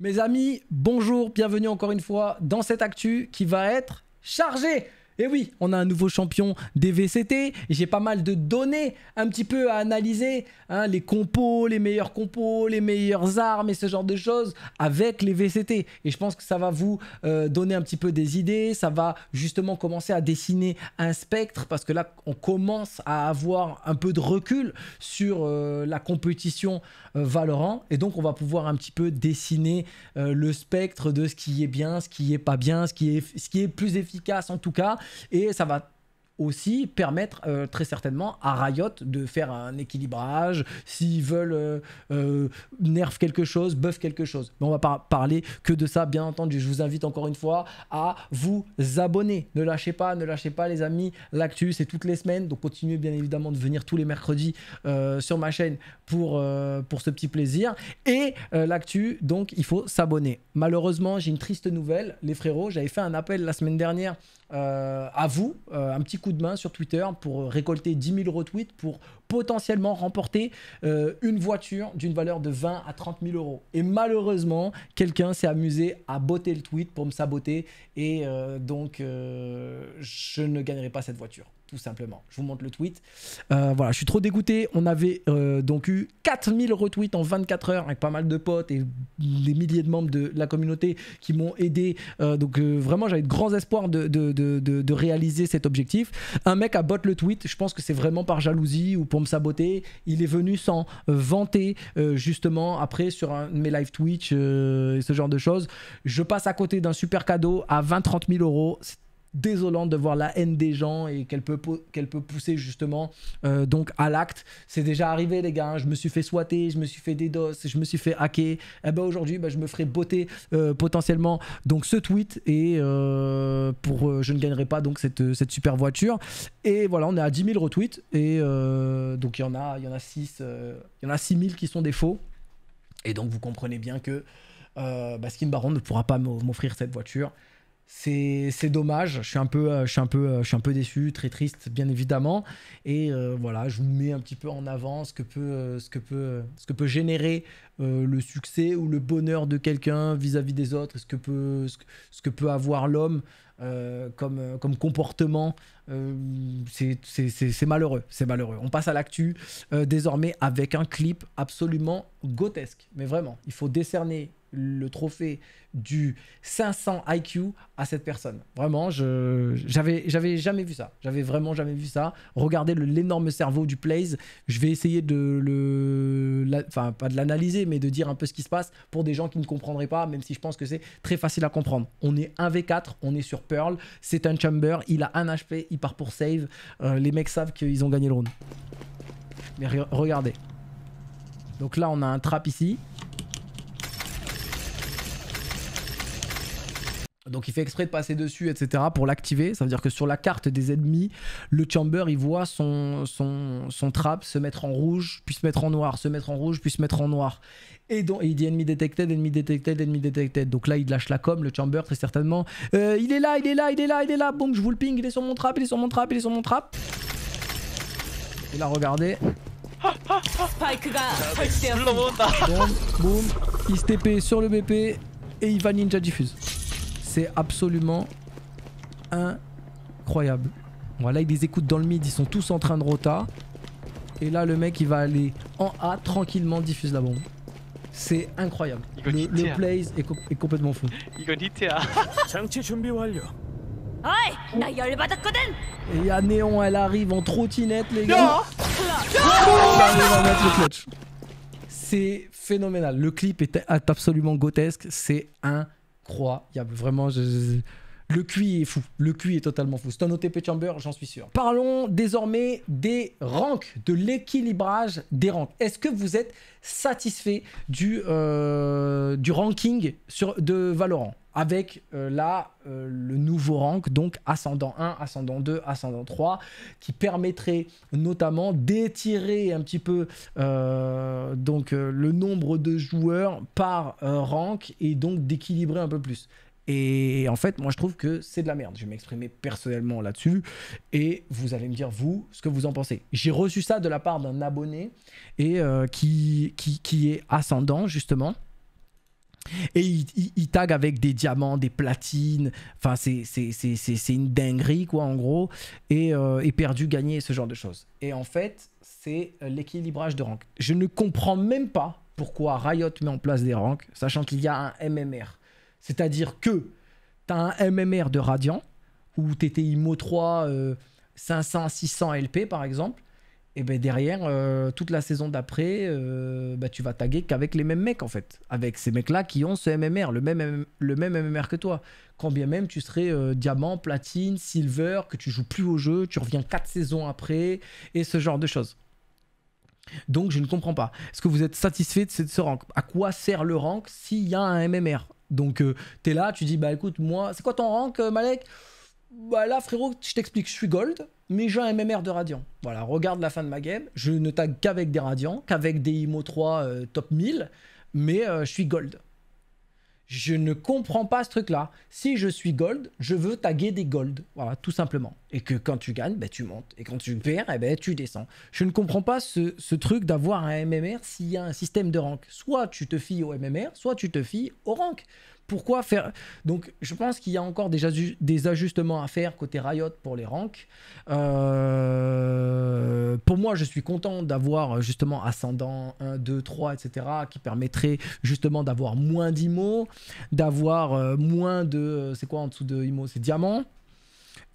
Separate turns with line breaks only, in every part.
Mes amis, bonjour, bienvenue encore une fois dans cette actu qui va être chargée. Et eh oui, on a un nouveau champion des VCT. J'ai pas mal de données un petit peu à analyser. Hein, les compos, les meilleurs compos, les meilleures armes et ce genre de choses avec les VCT. Et je pense que ça va vous euh, donner un petit peu des idées. Ça va justement commencer à dessiner un spectre parce que là, on commence à avoir un peu de recul sur euh, la compétition euh, Valorant. Et donc, on va pouvoir un petit peu dessiner le spectre de ce qui est bien, ce qui est pas bien, ce qui est, ce qui est plus efficace en tout cas et ça va aussi permettre euh, très certainement à Riot de faire un équilibrage s'ils veulent euh, euh, nerf quelque chose, buff quelque chose. Mais on va pas parler que de ça, bien entendu. Je vous invite encore une fois à vous abonner. Ne lâchez pas, ne lâchez pas les amis. L'actu, c'est toutes les semaines. Donc continuez bien évidemment de venir tous les mercredis sur ma chaîne pour, pour ce petit plaisir. Et l'actu, donc il faut s'abonner. Malheureusement, j'ai une triste nouvelle, les frérots. J'avais fait un appel la semaine dernière euh, à vous euh, un petit coup de main sur Twitter pour récolter 10 000 retweets pour potentiellement remporter euh, une voiture d'une valeur de 20 à 30 000 euros. Et malheureusement, quelqu'un s'est amusé à botter le tweet pour me saboter et donc je ne gagnerai pas cette voiture tout simplement. Je vous montre le tweet. Euh, voilà, je suis trop dégoûté. On avait euh, donc eu 4000 retweets en 24 heures avec pas mal de potes et des milliers de membres de la communauté qui m'ont aidé. Euh, donc vraiment, j'avais de grands espoirs de, de, réaliser cet objectif. Un mec a bot le tweet. Je pense que c'est vraiment par jalousie ou pour me saboter. Il est venu s'en vanter justement après sur un, mes live Twitch et ce genre de choses. Je passe à côté d'un super cadeau à 20-30 000 euros désolante de voir la haine des gens et qu'elle peut, qu'elle peut pousser justement euh, donc à l'acte. C'est déjà arrivé les gars, hein. je me suis fait swatter, je me suis fait DDoS, je me suis fait hacker. et eh ben aujourd'hui, ben, je me ferai botter euh, potentiellement donc ce tweet et euh, pour je ne gagnerai pas donc cette, super voiture. Et voilà, on est à 10 000 retweets et donc il y en a il y en 6 y en a 000 qui sont des faux. Et donc vous comprenez bien que Baskin Baron ne pourra pas m'offrir cette voiture c'est dommage. Je suis un peu, euh, je suis un peu, euh, je suis un peu déçu, très triste, bien évidemment. Et euh, voilà, je vous mets un petit peu en avant ce que peut, ce que peut, ce que peut générer le succès ou le bonheur de quelqu'un vis-à-vis des autres, ce que peut, ce que, peut avoir l'homme comme, comme comportement. c'est malheureux, c'est malheureux. On passe à l'actu désormais avec un clip absolument grotesque, mais vraiment, il faut décerner le trophée du 500 IQ à cette personne. Vraiment, je j'avais j'avais jamais vu ça. J'avais vraiment jamais vu ça. Regardez l'énorme cerveau du Plays. Je vais essayer de le, enfin pas de l'analyser, mais de dire un peu ce qui se passe pour des gens qui ne comprendraient pas, même si je pense que c'est très facile à comprendre. On est 1v4, on est sur Pearl, c'est un chamber, il a un HP, il part pour save. Euh, les mecs savent qu'ils ont gagné le round. Mais regardez. Donc là, on a un trap ici. Donc il fait exprès de passer dessus, etc. pour l'activer. Ça veut dire que sur la carte des ennemis, le chamber, il voit son, son, son trap se mettre en rouge, puis se mettre en noir, se mettre en rouge, puis se mettre en noir. Et, donc, il dit ennemi détecté ennemi détecté, ennemi détecté. Donc là, il lâche la com, le chamber, très certainement. Euh, il est là, il est là, il est là, il est là. Boum je vous le ping, il est sur mon trap, il est sur mon trap, il est sur mon trap. Et là, regardez. Boum, boum. Il se sur le BP et il va ninja diffuse absolument incroyable. Voilà, il les écoute dans le mid, ils sont tous en train de rota. Et là, le mec, il va aller en A, tranquillement, diffuse la bombe. C'est incroyable. Le, plays est, complètement fou. Et ya Néon, elle arrive en trottinette, les gars. C'est phénoménal. Le clip est absolument grotesque. C'est un il y a vraiment. le QI est fou. Le QI est totalement fou. C'est un OTP Chamber, j'en suis sûr. Parlons désormais des ranks, de l'équilibrage des ranks. Est-ce que vous êtes satisfait du, euh, du ranking sur, de Valorant avec euh, là euh, le nouveau rank, donc ascendant 1, ascendant 2, ascendant 3, qui permettrait notamment d'étirer un petit peu euh, donc, le nombre de joueurs par rank et donc d'équilibrer un peu plus. Et en fait, moi je trouve que c'est de la merde. Je vais m'exprimer personnellement là-dessus et vous allez me dire vous ce que vous en pensez. J'ai reçu ça de la part d'un abonné et qui, qui, qui est ascendant justement et il, tag avec des diamants, des platines. Enfin, c'est une dinguerie, quoi, en gros. Et, euh, perdu, gagné, ce genre de choses. Et en fait, c'est euh, l'équilibrage de rank. Je ne comprends même pas pourquoi Riot met en place des ranks, sachant qu'il y a un MMR. C'est-à-dire que tu as un MMR de Radiant, ou tu étais IMO 3, 500, 600 LP, par exemple et ben derrière, euh, toute la saison d'après, euh, bah, tu vas taguer qu'avec les mêmes mecs en fait. Avec ces mecs-là qui ont ce MMR, le même, le même MMR que toi. Quand bien même tu serais euh, diamant, platine, silver, que tu joues plus au jeu, tu reviens quatre saisons après, et ce genre de choses. Donc je ne comprends pas. Est-ce que vous êtes satisfait de ce rank À quoi sert le rank s'il y a un MMR Donc tu es là, tu dis, bah écoute, moi, c'est quoi ton rank, Malek bah là frérot, je t'explique, je suis gold, mais j'ai un MMR de radiant. Voilà, regarde la fin de ma game, je ne tag qu'avec des radiants, qu'avec des IMO 3 euh, top 1000, mais euh, je suis gold. Je ne comprends pas ce truc-là. Si je suis gold, je veux taguer des gold. Voilà, tout simplement. Et que quand tu gagnes, bah, tu montes. Et quand tu perds, eh ben, tu descends. Je ne comprends pas ce, ce truc d'avoir un MMR s'il y a un système de rank. Soit tu te fies au MMR, soit tu te fies au rank pourquoi faire Donc, je pense qu'il y a encore des, des, ajustements à faire côté Riot pour les ranks. Euh, pour moi, je suis content d'avoir euh, justement Ascendant 1, 2, 3, etc. qui permettrait justement d'avoir moins d'IMO, d'avoir euh, moins de. C'est quoi en dessous de IMO C'est diamant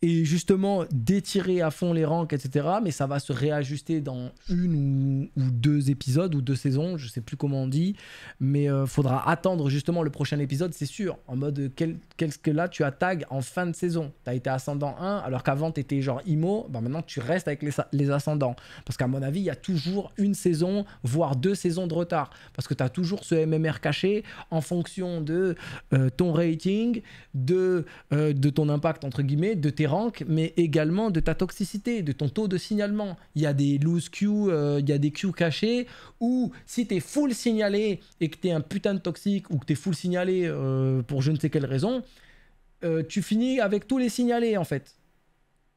et justement d'étirer à fond les ranks, etc. Mais ça va se réajuster dans une ou, deux épisodes ou deux saisons, je sais plus comment on dit. Mais euh, faudra attendre justement le prochain épisode, c'est sûr. En mode, qu'est-ce que là tu as en fin de saison tu as été ascendant 1, alors qu'avant tu étais genre IMO, bah maintenant tu restes avec les, ascendants. Parce qu'à mon avis, il y a toujours une saison, voire deux saisons de retard. Parce que tu as toujours ce MMR caché en fonction de euh, ton rating, de, euh, de ton impact entre guillemets, de tes mais également de ta toxicité, de ton taux de signalement. Il y a des loose queues, il y a des queues cachées ou si tu es full signalé et que tu es un putain de toxique, ou que tu es full signalé euh, pour je ne sais quelle raison, euh, tu finis avec tous les signalés en fait.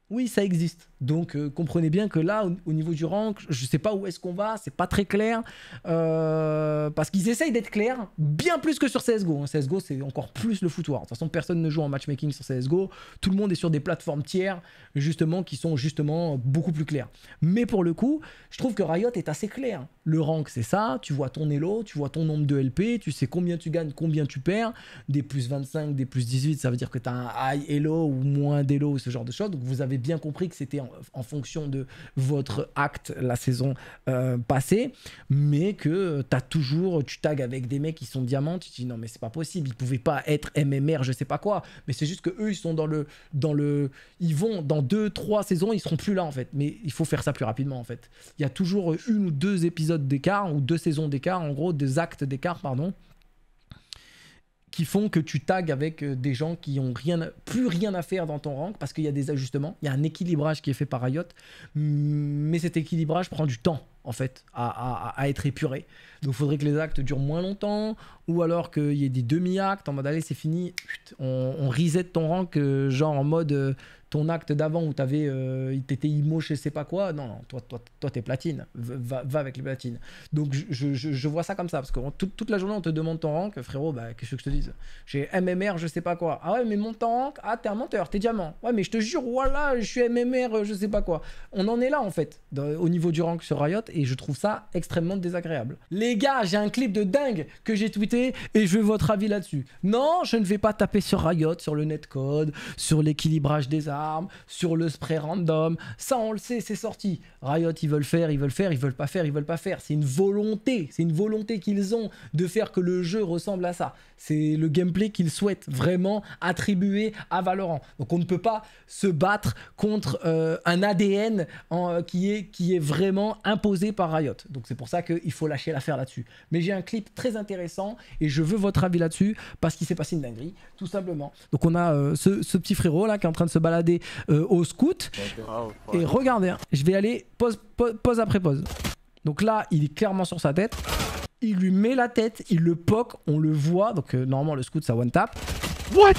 Oui, ça existe. Donc euh, comprenez bien que là, au, niveau du rank, je sais pas où est-ce qu'on va, c'est pas très clair. Euh, parce qu'ils essayent d'être clairs, bien plus que sur CSGO. Hein. CSGO, c'est encore plus le foutoir. De toute façon, personne ne joue en matchmaking sur CSGO. Tout le monde est sur des plateformes tiers, justement, qui sont justement beaucoup plus claires. Mais pour le coup, je trouve que Riot est assez clair. Le rank, c'est ça. Tu vois ton elo, tu vois ton nombre de LP, tu sais combien tu gagnes, combien tu perds. Des plus 25, des plus 18, ça veut dire que tu as un high elo ou moins d'elo, ce genre de choses. Donc vous avez bien compris que c'était en, fonction de votre acte la saison euh, passée, mais que t'as toujours, tu tags avec des mecs qui sont diamants, tu dis non mais c'est pas possible, ils pouvaient pas être MMR, je sais pas quoi, mais c'est juste que eux ils sont dans le, dans le, ils vont dans deux, trois saisons, ils seront plus là en fait, mais il faut faire ça plus rapidement en fait. Il y a toujours une ou deux épisodes d'écart ou deux saisons d'écart, en gros des actes d'écart pardon, qui font que tu tags avec euh, des gens qui ont rien, plus rien à faire dans ton rank parce qu'il y a des ajustements, il y a un équilibrage qui est fait par Riot, mais cet équilibrage prend du temps en fait à être épuré. Donc il faudrait que les actes durent moins longtemps, ou alors qu'il y ait des demi-actes en mode allez c'est fini, on, on, reset ton rank, euh, genre en mode euh, ton acte d'avant où t'avais, euh, t'étais immo je sais pas quoi, non, non toi, toi, toi t'es platine, va, avec les platines. Donc je, vois ça comme ça, parce que toute, la journée on te demande ton rank, frérot, bah, qu'est-ce que je te dise J'ai MMR je sais pas quoi, ah ouais mais mon temps rank, ah t'es un menteur, t'es diamant, ouais mais je te jure, voilà, je suis MMR je sais pas quoi. On en est là en fait, au niveau du rank sur Riot, et je trouve ça extrêmement désagréable. Les gars, j'ai un clip de dingue que j'ai tweeté et je veux votre avis là-dessus. Non, je ne vais pas taper sur Riot, sur le netcode, sur l'équilibrage des armes, sur le spray random. Ça, on le sait, c'est sorti. Riot, ils veulent faire, ils veulent faire, ils veulent pas faire, ils veulent pas faire. C'est une volonté, c'est une volonté qu'ils ont de faire que le jeu ressemble à ça. C'est le gameplay qu'ils souhaitent vraiment attribuer à Valorant. Donc on ne peut pas se battre contre euh, un ADN euh, qui, est, qui est vraiment imposé par Riot. Donc c'est pour ça qu'il faut lâcher l'affaire là-dessus. Mais j'ai un clip très intéressant et je veux votre avis là-dessus parce qu'il s'est passé une dinguerie, tout simplement. Donc on a euh, ce, petit frérot là qui est en train de se balader euh, au scout. Et regardez, hein, je vais aller pause, pause, après pause. Donc là, il est clairement sur sa tête. Il lui met la tête, il le poque, on le voit. Donc euh, normalement le scout ça one tap. What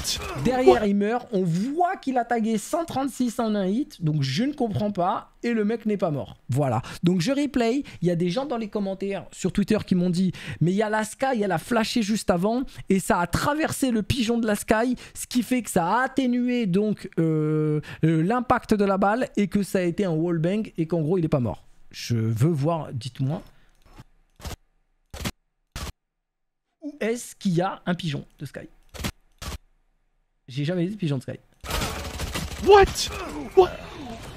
Derrière, il meurt. On voit qu'il a tagué 136 en un hit. Donc, je ne comprends pas. Et le mec n'est pas mort. Voilà. Donc, je replay. Il y a des gens dans les commentaires sur Twitter qui m'ont dit Mais il y a la Sky, elle a flashé juste avant. Et ça a traversé le pigeon de la Sky. Ce qui fait que ça a atténué donc euh, euh, l'impact de la balle. Et que ça a été un wallbang. Et qu'en gros, il n'est pas mort. Je veux voir, dites-moi. Où est-ce qu'il y a un pigeon de Sky j'ai jamais dit Pigeon Sky. What What,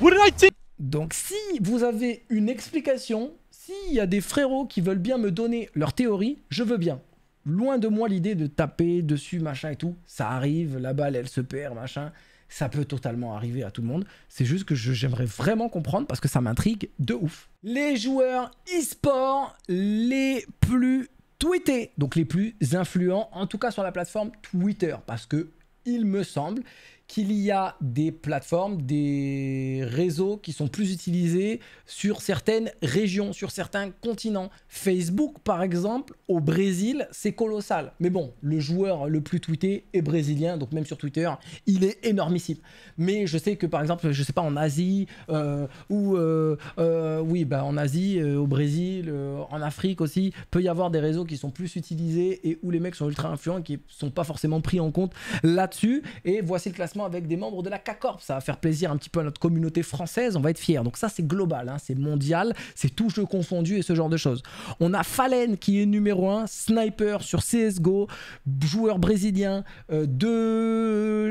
What did I think Donc si vous avez une explication, s'il y a des frérots qui veulent bien me donner leur théorie, je veux bien. Loin de moi l'idée de taper dessus, machin et tout. Ça arrive, la balle, elle se perd, machin. Ça peut totalement arriver à tout le monde. C'est juste que j'aimerais vraiment comprendre parce que ça m'intrigue de ouf. Les joueurs e-sport les plus tweetés, donc les plus influents, en tout cas sur la plateforme Twitter, parce que il me semble qu'il y a des plateformes, des réseaux qui sont plus utilisés sur certaines régions, sur certains continents. Facebook, par exemple, au Brésil, c'est colossal. Mais bon, le joueur le plus tweeté est brésilien, donc même sur Twitter, il est énormissime. Mais je sais que, par exemple, je sais pas, en Asie, euh, ou euh, euh, oui, bah, en Asie, au Brésil, en Afrique aussi, peut y avoir des réseaux qui sont plus utilisés et où les mecs sont ultra influents, qui sont pas forcément pris en compte là-dessus. Et voici le classement avec des membres de la CACORP. Ça va faire plaisir un petit peu à notre communauté française, on va être fiers. Donc ça, c'est global, hein, c'est mondial, c'est tout jeu confondu et ce genre de choses. On a Fallen qui est numéro 1, sniper sur CSGO, joueur brésilien, euh,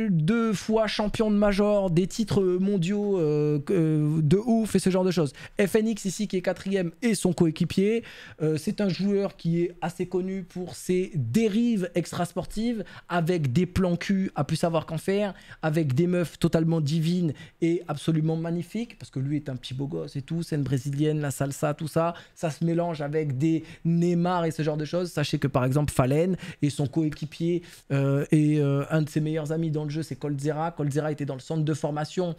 deux, fois champion de major, des titres mondiaux euh, euh, de ouf et ce genre de choses. FNX ici qui est quatrième et son coéquipier. c'est un joueur qui est assez connu pour ses dérives extrasportives avec des plans cul à plus savoir qu'en faire, avec des meufs totalement divines et absolument magnifiques, parce que lui est un petit beau gosse et tout, scène brésilienne, la salsa, tout ça, ça se mélange avec des Neymar et ce genre de choses. Sachez que par exemple, Falen et son coéquipier euh, et euh, un de ses meilleurs amis dans le jeu, c'est Colzera, Colzera était dans le centre de formation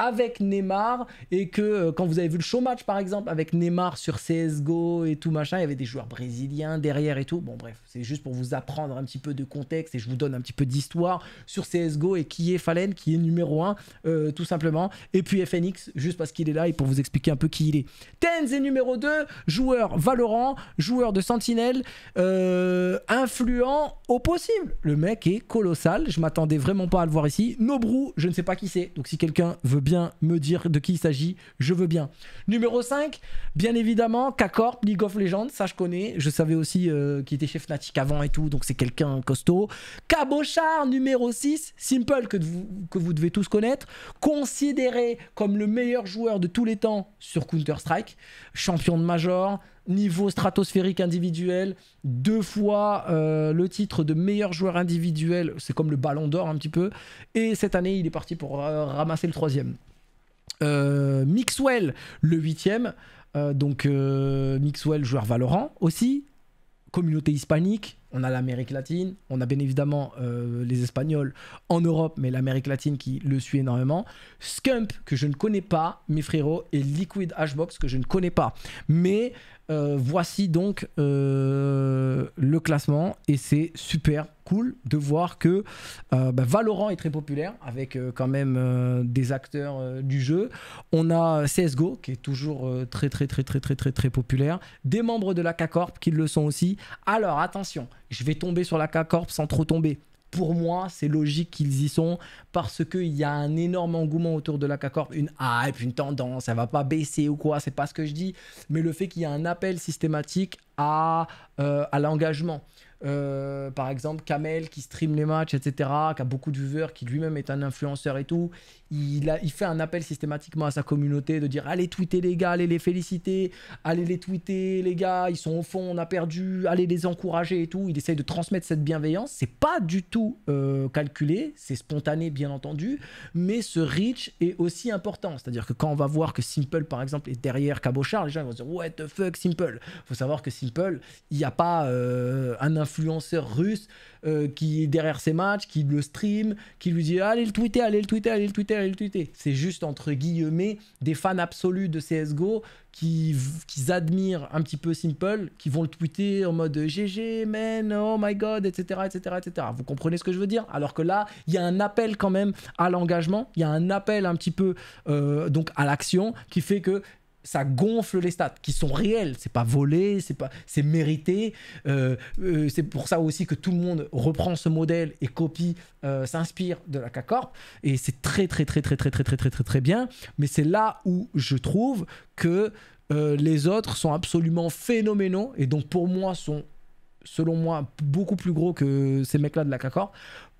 avec Neymar et que euh, quand vous avez vu le show match par exemple avec Neymar sur CSGO et tout machin, il y avait des joueurs brésiliens derrière et tout. Bon bref, c'est juste pour vous apprendre un petit peu de contexte et je vous donne un petit peu d'histoire sur CSGO et qui Falen Fallen, qui est numéro 1, euh, tout simplement. Et puis FNX, juste parce qu'il est là et pour vous expliquer un peu qui il est. Tenz est numéro 2, joueur Valorant, joueur de Sentinelle, euh, influent au possible. Le mec est colossal, je m'attendais vraiment pas à le voir ici. Nobru, je ne sais pas qui c'est, donc si quelqu'un veut bien me dire de qui il s'agit, je veux bien. Numéro 5, bien évidemment, k League of Legends, ça je connais. Je savais aussi euh, qu'il était chef Fnatic avant et tout, donc c'est quelqu'un costaud. Cabochard, numéro 6, Simple, que que vous, devez tous connaître, considéré comme le meilleur joueur de tous les temps sur Counter-Strike, champion de Major, niveau stratosphérique individuel, deux fois euh, le titre de meilleur joueur individuel, c'est comme le ballon d'or un petit peu, et cette année il est parti pour euh, ramasser le troisième. Euh, Mixwell, le huitième. donc Mixwell, joueur Valorant aussi, communauté hispanique, on a l'Amérique latine, on a bien évidemment euh, les Espagnols en Europe, mais l'Amérique latine qui le suit énormément. Scump, que je ne connais pas, mes frérots, et Liquid Hashbox, que je ne connais pas. Mais euh, voici donc euh, le classement et c'est super cool de voir que euh, bah, Valorant est très populaire avec quand même des acteurs du jeu. On a CSGO qui est toujours très très très très très très très populaire. Des membres de la K-Corp qui le sont aussi. Alors attention, je vais tomber sur la K-Corp sans trop tomber pour moi, c'est logique qu'ils y sont parce qu'il y a un énorme engouement autour de la k une hype, une tendance, elle va pas baisser ou quoi, c'est pas ce que je dis, mais le fait qu'il y a un appel systématique à euh, l'engagement. Euh, par exemple, Kamel qui stream les matchs, etc., qui a beaucoup de viewers, qui lui-même est un influenceur et tout, il, a, il fait un appel systématiquement à sa communauté de dire allez tweeter les gars, allez les féliciter, allez les tweeter les gars, ils sont au fond, on a perdu, allez les encourager et tout. Il essaye de transmettre cette bienveillance. C'est pas du tout euh, calculé, c'est spontané bien entendu, mais ce reach est aussi important. C'est-à-dire que quand on va voir que Simple par exemple est derrière Cabochard, les gens vont dire what the fuck Simple. Faut savoir que Simple, il n'y a pas euh, un influenceur influenceur russe euh, qui est derrière ses matchs, qui le stream, qui lui dit allez le tweeter, allez le tweeter, allez le tweeter, allez le tweeter. C'est juste entre guillemets des fans absolus de CSGO qui, qui admirent un petit peu Simple, qui vont le tweeter en mode GG, man, oh my god, etc., etc., etc. Vous comprenez ce que je veux dire Alors que là, il y a un appel quand même à l'engagement, il y a un appel un petit peu euh, donc à l'action qui fait que ça gonfle les stats qui sont réels, C'est pas volé, c'est pas, c'est mérité. Euh, euh, c'est pour ça aussi que tout le monde reprend ce modèle et copie, euh, s'inspire de la k Et c'est très très très très très très très très très très bien. Mais c'est là où je trouve que les autres sont absolument phénoménaux et donc pour moi sont, selon moi, beaucoup plus gros que ces mecs-là de la k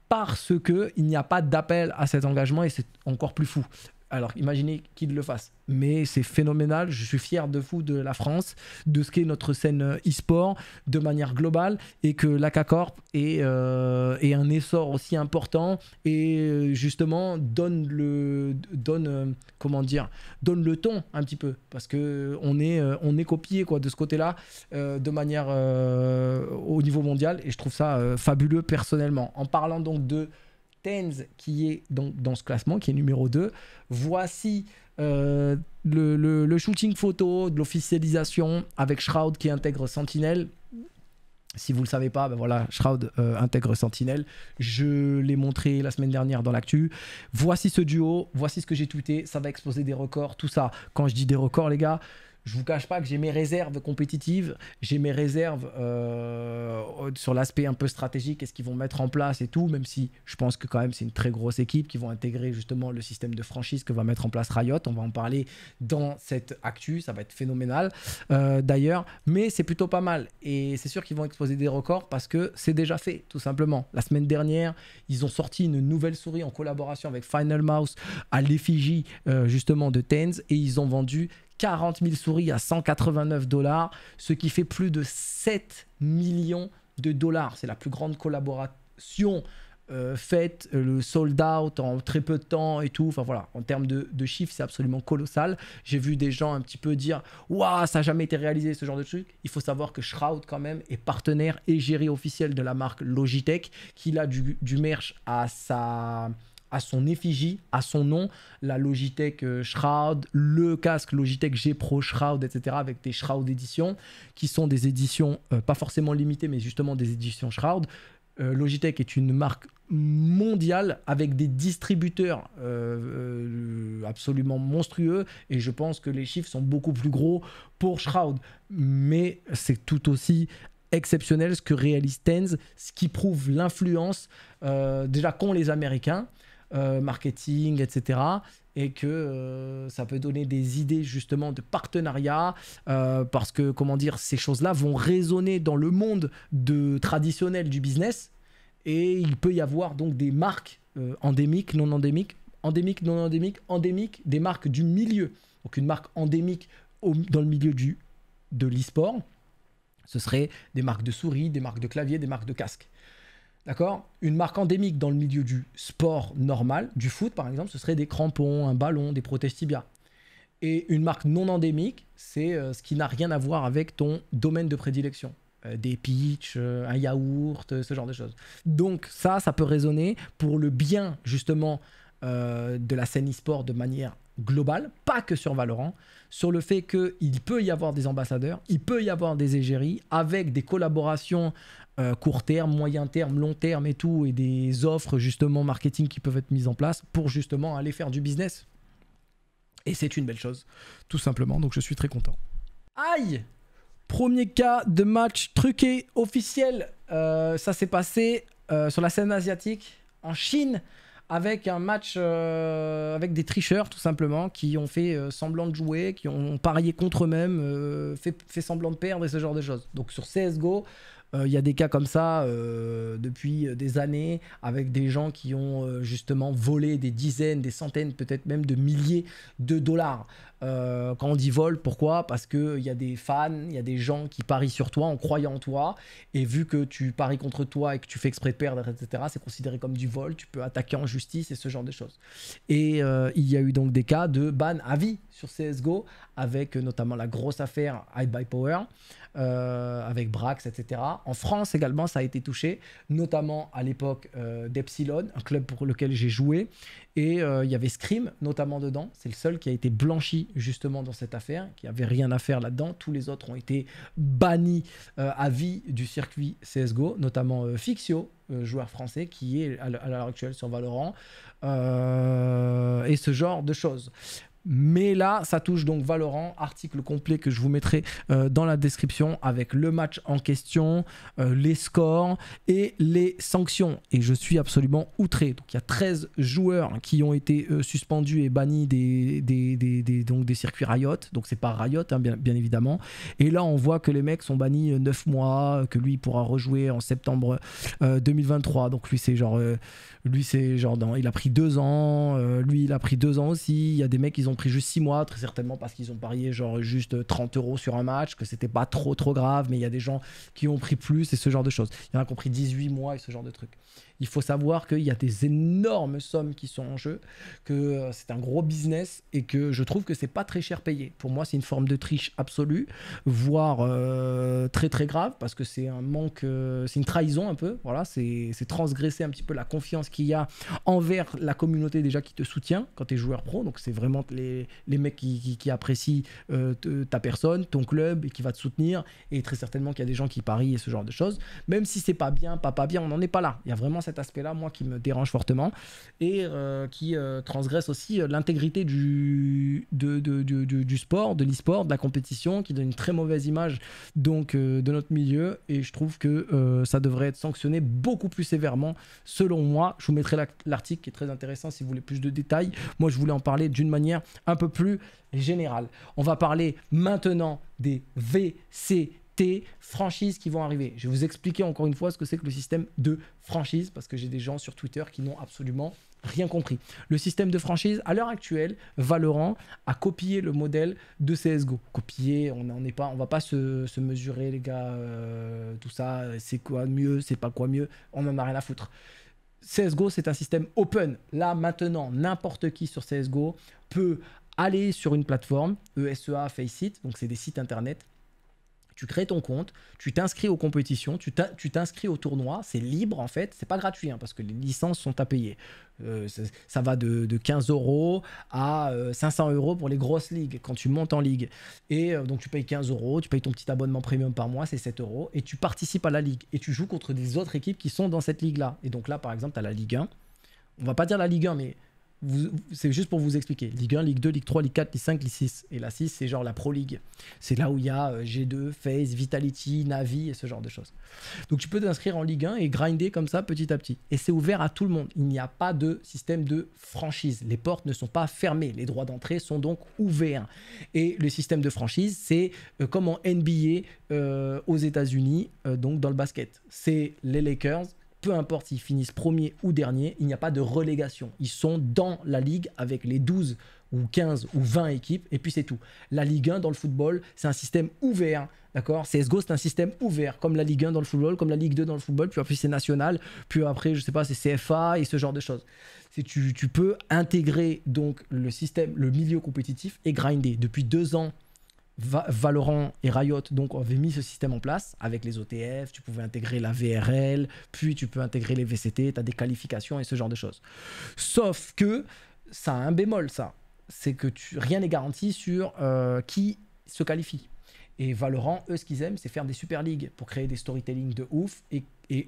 parce que il n'y a pas d'appel à cet engagement et c'est encore plus fou. Alors imaginez qu'il le fasse. Mais c'est phénoménal, je suis fier de vous, de la France, de ce qu'est notre scène euh, e-sport de manière globale et que l'ACACorp est, euh, un essor aussi important et euh, justement donne le, donne, comment dire, donne le ton un petit peu parce que on est, on est copié quoi, de ce côté-là de manière au niveau mondial et je trouve ça fabuleux personnellement. En parlant donc de qui est donc dans ce classement, qui est numéro 2. Voici euh, le, shooting photo de l'officialisation avec Shroud qui intègre Sentinel. Si vous ne le savez pas, ben voilà, Shroud euh, intègre Sentinel. Je l'ai montré la semaine dernière dans l'actu. Voici ce duo, voici ce que j'ai tweeté. Ça va exposer des records, tout ça. Quand je dis des records, les gars, je vous cache pas que j'ai mes réserves compétitives, j'ai mes réserves euh, sur l'aspect un peu stratégique, qu'est-ce qu'ils vont mettre en place et tout, même si je pense que quand même c'est une très grosse équipe qui vont intégrer justement le système de franchise que va mettre en place Riot. On va en parler dans cette actu, ça va être phénoménal euh, d'ailleurs, mais c'est plutôt pas mal et c'est sûr qu'ils vont exposer des records parce que c'est déjà fait tout simplement. La semaine dernière, ils ont sorti une nouvelle souris en collaboration avec Final Mouse à l'effigie euh, justement de Tens et ils ont vendu 40 000 souris à 189 dollars, ce qui fait plus de 7 millions de dollars. C'est la plus grande collaboration euh, faite, euh, le sold out en très peu de temps et tout. Enfin voilà, en termes de, chiffres, c'est absolument colossal. J'ai vu des gens un petit peu dire Waouh, ça n'a jamais été réalisé ce genre de truc. Il faut savoir que Shroud, quand même, est partenaire et géré officiel de la marque Logitech, qui a du merch à sa à son effigie, à son nom, la Logitech euh, Shroud, le casque Logitech G Pro Shroud, etc. avec des Shroud éditions, qui sont des éditions euh, pas forcément limitées, mais justement des éditions Shroud. Euh, Logitech est une marque mondiale avec des distributeurs absolument monstrueux et je pense que les chiffres sont beaucoup plus gros pour Shroud mais c'est tout aussi exceptionnel ce que réalise Tens, ce qui prouve l'influence déjà qu'ont les Américains euh, marketing, etc. Et que euh, ça peut donner des idées justement de partenariat, euh, parce que comment dire, ces choses-là vont résonner dans le monde de, traditionnel du business, et il peut y avoir donc des marques endémiques, non endémiques, endémiques, non endémiques, endémiques, des marques du milieu. Donc une marque endémique dans le milieu du, de l'e-sport, ce serait des marques de souris, des marques de clavier, des marques de casque. D'accord Une marque endémique dans le milieu du sport normal, du foot par exemple, ce serait des crampons, un ballon, des protestibia Et une marque non endémique, c'est euh, ce qui n'a rien à voir avec ton domaine de prédilection. Euh, des pitchs, euh, un yaourt, ce genre de choses. Donc ça, ça peut résonner pour le bien justement de la scène e-sport de manière globale, pas que sur Valorant, sur le fait qu'il peut y avoir des ambassadeurs, il peut y avoir des égéries avec des collaborations euh, court terme, moyen terme, long terme et tout, et des offres justement marketing qui peuvent être mises en place pour justement aller faire du business. Et c'est une belle chose, tout simplement, donc je suis très content. Aïe Premier cas de match truqué officiel, euh, ça s'est passé euh, sur la scène asiatique, en Chine, avec un match avec des tricheurs tout simplement qui ont fait semblant de jouer, qui ont parié contre eux-mêmes, fait, fait, semblant de perdre et ce genre de choses. Donc sur CSGO, euh, il y a des cas comme ça euh, depuis des années avec des gens qui ont euh, justement volé des dizaines, des centaines, peut-être même de milliers de dollars. quand on dit vol, pourquoi Parce qu'il y a des fans, il y a des gens qui parient sur toi en croyant en toi. Et vu que tu paries contre toi et que tu fais exprès de perdre, etc., c'est considéré comme du vol. Tu peux attaquer en justice et ce genre de choses. Et il y a eu donc des cas de ban à vie sur CSGO avec notamment la grosse affaire Hide by Power. Euh, avec Brax, etc. En France également, ça a été touché, notamment à l'époque euh, d'Epsilon, un club pour lequel j'ai joué. Et euh, il y avait Scream, notamment dedans. C'est le seul qui a été blanchi, justement, dans cette affaire, qui n'avait rien à faire là-dedans. Tous les autres ont été bannis à vie du circuit CSGO, notamment Fixio, joueur français, qui est à l'heure actuelle sur Valorant, et ce genre de choses. Mais là, ça touche donc Valorant, article complet que je vous mettrai euh, dans la description avec le match en question, euh, les scores et les sanctions. Et je suis absolument outré. Donc il y a 13 joueurs qui ont été euh, suspendus et bannis des, des, des, donc des circuits Riot. Donc c'est pas Riot, hein, bien, bien, évidemment. Et là, on voit que les mecs sont bannis 9 mois, que lui il pourra rejouer en septembre 2023. Donc lui, c'est genre, lui c'est genre, dans, il a pris 2 ans, lui il a pris 2 ans aussi. Il y a des mecs, ils ont pris juste 6 mois, très certainement parce qu'ils ont parié genre juste 30 euh, euros sur un match, que c'était pas trop trop grave, mais il y a des gens qui ont pris plus et ce genre de choses. Il y en a qui ont pris 18 mois et ce genre de trucs. Il faut savoir qu'il y a des énormes sommes qui sont en jeu, que euh, c'est un gros business et que je trouve que c'est pas très cher payé. Pour moi, c'est une forme de triche absolue, voire euh, très très grave, parce que c'est un manque, euh, c'est une trahison un peu. Voilà, c'est transgresser un petit peu la confiance qu'il y a envers la communauté déjà qui te soutient quand tu es joueur pro. Donc c'est vraiment les, les, mecs qui, apprécient ta personne, ton club et qui va te soutenir. Et très certainement qu'il y a des gens qui parient et ce genre de choses. Même si c'est pas bien, pas pas bien, on n'en est pas là. Il y a vraiment cet aspect-là, moi, qui me dérange fortement et euh, qui euh, transgresse aussi euh, l'intégrité du, du, sport, de l'e-sport, de la compétition, qui donne une très mauvaise image donc de notre milieu. Et je trouve que ça devrait être sanctionné beaucoup plus sévèrement, selon moi. Je vous mettrai l'article qui est très intéressant si vous voulez plus de détails. Moi, je voulais en parler d'une manière un peu plus générale. On va parler maintenant des VC franchises qui vont arriver. Je vais vous expliquer encore une fois ce que c'est que le système de franchise, parce que j'ai des gens sur Twitter qui n'ont absolument rien compris. Le système de franchise, à l'heure actuelle, Valorant a copié le modèle de CSGO. Copier, on est pas, on va pas se, mesurer, les gars, euh, tout ça, c'est quoi mieux, c'est pas quoi mieux, on en a rien à foutre. CSGO, c'est un système open. Là, maintenant, n'importe qui sur CSGO peut aller sur une plateforme, ESEA, Faceit, donc c'est des sites internet, tu crées ton compte, tu t'inscris aux compétitions, tu t'inscris au tournoi, c'est libre en fait, c'est pas gratuit hein, parce que les licences sont à payer. Euh, ça, va de, 15 euros à 500 euh, euros pour les grosses ligues quand tu montes en ligue. Et euh, donc tu payes 15 euros, tu payes ton petit abonnement premium par mois, c'est 7 euros, et tu participes à la ligue et tu joues contre des autres équipes qui sont dans cette ligue là. Et donc là par exemple, tu as la Ligue 1. On va pas dire la Ligue 1, mais c'est juste pour vous expliquer. Ligue 1, Ligue 2, Ligue 3, Ligue 4, Ligue 5, Ligue 6. Et la 6, c'est genre la Pro League. C'est là où il y a euh, G2, Face, Vitality, Navi et ce genre de choses. Donc tu peux t'inscrire en Ligue 1 et grinder comme ça petit à petit. Et c'est ouvert à tout le monde. Il n'y a pas de système de franchise. Les portes ne sont pas fermées. Les droits d'entrée sont donc ouverts. Et le système de franchise, c'est euh, comme en NBA euh, aux États-Unis, donc dans le basket. C'est les Lakers, peu importe s'ils finissent premier ou dernier, il n'y a pas de relégation. Ils sont dans la ligue avec les 12 ou 15 ou 20 équipes, et puis c'est tout. La Ligue 1 dans le football, c'est un système ouvert, d'accord CSGO, c'est un système ouvert, comme la Ligue 1 dans le football, comme la Ligue 2 dans le football, puis après c'est national, puis après, je sais pas, c'est CFA et ce genre de choses. Si tu, peux intégrer donc le système, le milieu compétitif et grinder. Depuis deux ans, Valorant et Riot donc avaient mis ce système en place avec les OTF, tu pouvais intégrer la VRL, puis tu peux intégrer les VCT, tu as des qualifications et ce genre de choses. Sauf que ça a un bémol ça, c'est que tu, rien n'est garanti sur euh, qui se qualifie. Et Valorant, eux, ce qu'ils aiment, c'est faire des super ligues pour créer des storytelling de ouf et,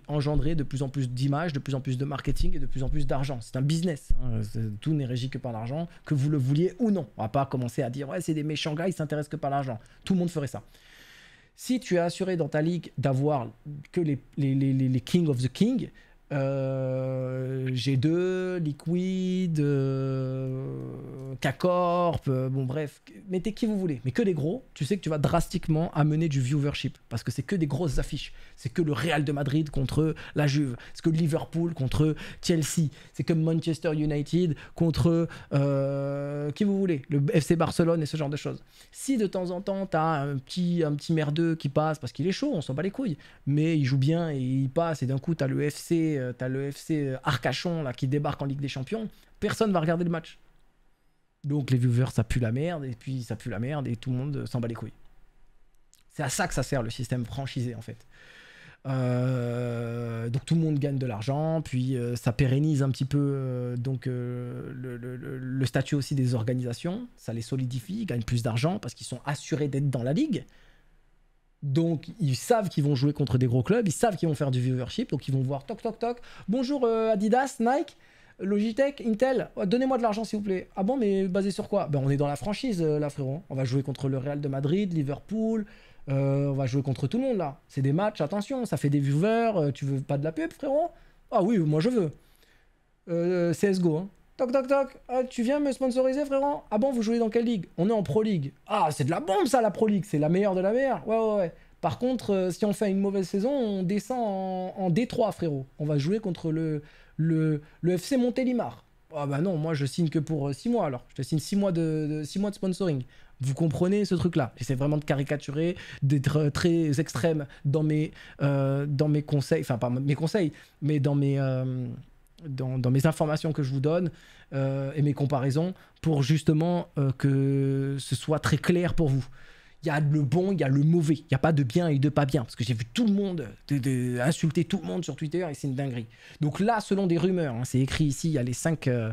engendrer de plus en plus d'images, de plus en plus de marketing et de plus en plus d'argent. C'est un business. Hein. Tout n'est régi que par l'argent, que vous le vouliez ou non. On va pas commencer à dire ouais, c'est des méchants gars, ils s'intéressent que par l'argent. Tout le monde ferait ça. Si tu es assuré dans ta ligue d'avoir que les, les, les, King of the King, euh, G2, Liquid, euh, K-Corp, euh, bon bref, mettez qui vous voulez, mais que des gros, tu sais que tu vas drastiquement amener du viewership, parce que c'est que des grosses affiches, c'est que le Real de Madrid contre la Juve, c'est que Liverpool contre Chelsea, c'est que Manchester United contre qui vous voulez, le FC Barcelone et ce genre de choses. Si de temps en temps t'as un petit, un petit merdeux qui passe parce qu'il est chaud, on s'en bat les couilles, mais il joue bien et il passe, et d'un coup t'as le FC euh, t'as le FC euh, Arcachon là, qui débarque en Ligue des Champions, personne va regarder le match. Donc les viewers, ça pue la merde, et puis ça pue la merde, et tout le monde euh, s'en bat les couilles. C'est à ça que ça sert le système franchisé en fait. donc tout le monde gagne de l'argent, puis ça pérennise un petit peu donc le, le, statut aussi des organisations, ça les solidifie, ils gagnent plus d'argent parce qu'ils sont assurés d'être dans la ligue, donc ils savent qu'ils vont jouer contre des gros clubs, ils savent qu'ils vont faire du viewership, donc ils vont voir toc toc toc. Bonjour euh, Adidas, Nike, Logitech, Intel, donnez-moi de l'argent s'il vous plaît. Ah bon, mais basé sur quoi ben, on est dans la franchise euh, là frérot. On va jouer contre le Real de Madrid, Liverpool, euh, on va jouer contre tout le monde là. C'est des matchs, attention, ça fait des viewers, tu veux pas de la pub frérot Ah oui, moi je veux. CSGO, hein. Toc, toc, toc. Euh, tu viens me sponsoriser, frérot Ah bon, vous jouez dans quelle ligue On est en Pro League. Ah, c'est de la bombe, ça, la Pro League. C'est la meilleure de la mer Ouais, ouais, ouais. Par contre, euh, si on fait une mauvaise saison, on descend en, D3, frérot. On va jouer contre le, le, le FC Montélimar. Ah bah non, moi je signe que pour 6 euh, mois alors. Je te signe 6 mois de, six mois de sponsoring. Vous comprenez ce truc-là. J'essaie vraiment de caricaturer, d'être très extrême dans mes, dans mes conseils, enfin pas mes conseils, mais dans mes, dans, mes informations que je vous donne euh, et mes comparaisons pour justement euh, que ce soit très clair pour vous. Il y a le bon, il y a le mauvais. Il n'y a pas de bien et de pas bien. Parce que j'ai vu tout le monde de, insulter tout le monde sur Twitter et c'est une dinguerie. Donc là, selon des rumeurs, hein, c'est écrit ici, il y a les cinq, euh,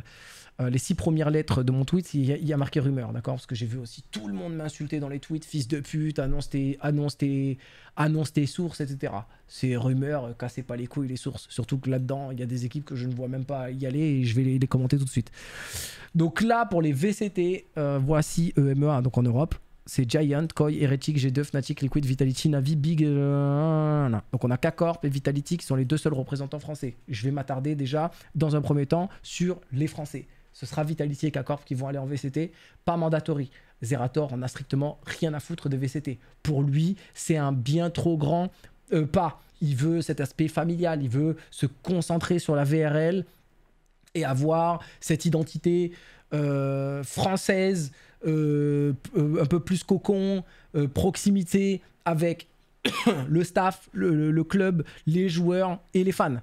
euh, les six premières lettres de mon tweet, il y, a, marqué rumeur, d'accord Parce que j'ai vu aussi tout le monde m'insulter dans les tweets, fils de pute, annonce tes, annonce tes, annonce tes sources, etc. C'est « rumeurs, euh, cassez pas les couilles les sources. Surtout que là-dedans, il y a des équipes que je ne vois même pas y aller et je vais les, commenter tout de suite. Donc là, pour les VCT, euh, voici EMEA, donc en Europe c'est Giant, Koi, Heretic, G2, Fnatic, Liquid, Vitality, Navi, Big. Donc on a k et Vitality qui sont les deux seuls représentants français. Je vais m'attarder déjà dans un premier temps sur les Français ce sera Vitality et K-Corp qui vont aller en VCT, pas mandatory. Zerator en a strictement rien à foutre de VCT. Pour lui, c'est un bien trop grand euh, pas. Il veut cet aspect familial, il veut se concentrer sur la VRL et avoir cette identité euh, française, euh, un peu plus cocon, proximité avec le staff, le, club, les joueurs et les fans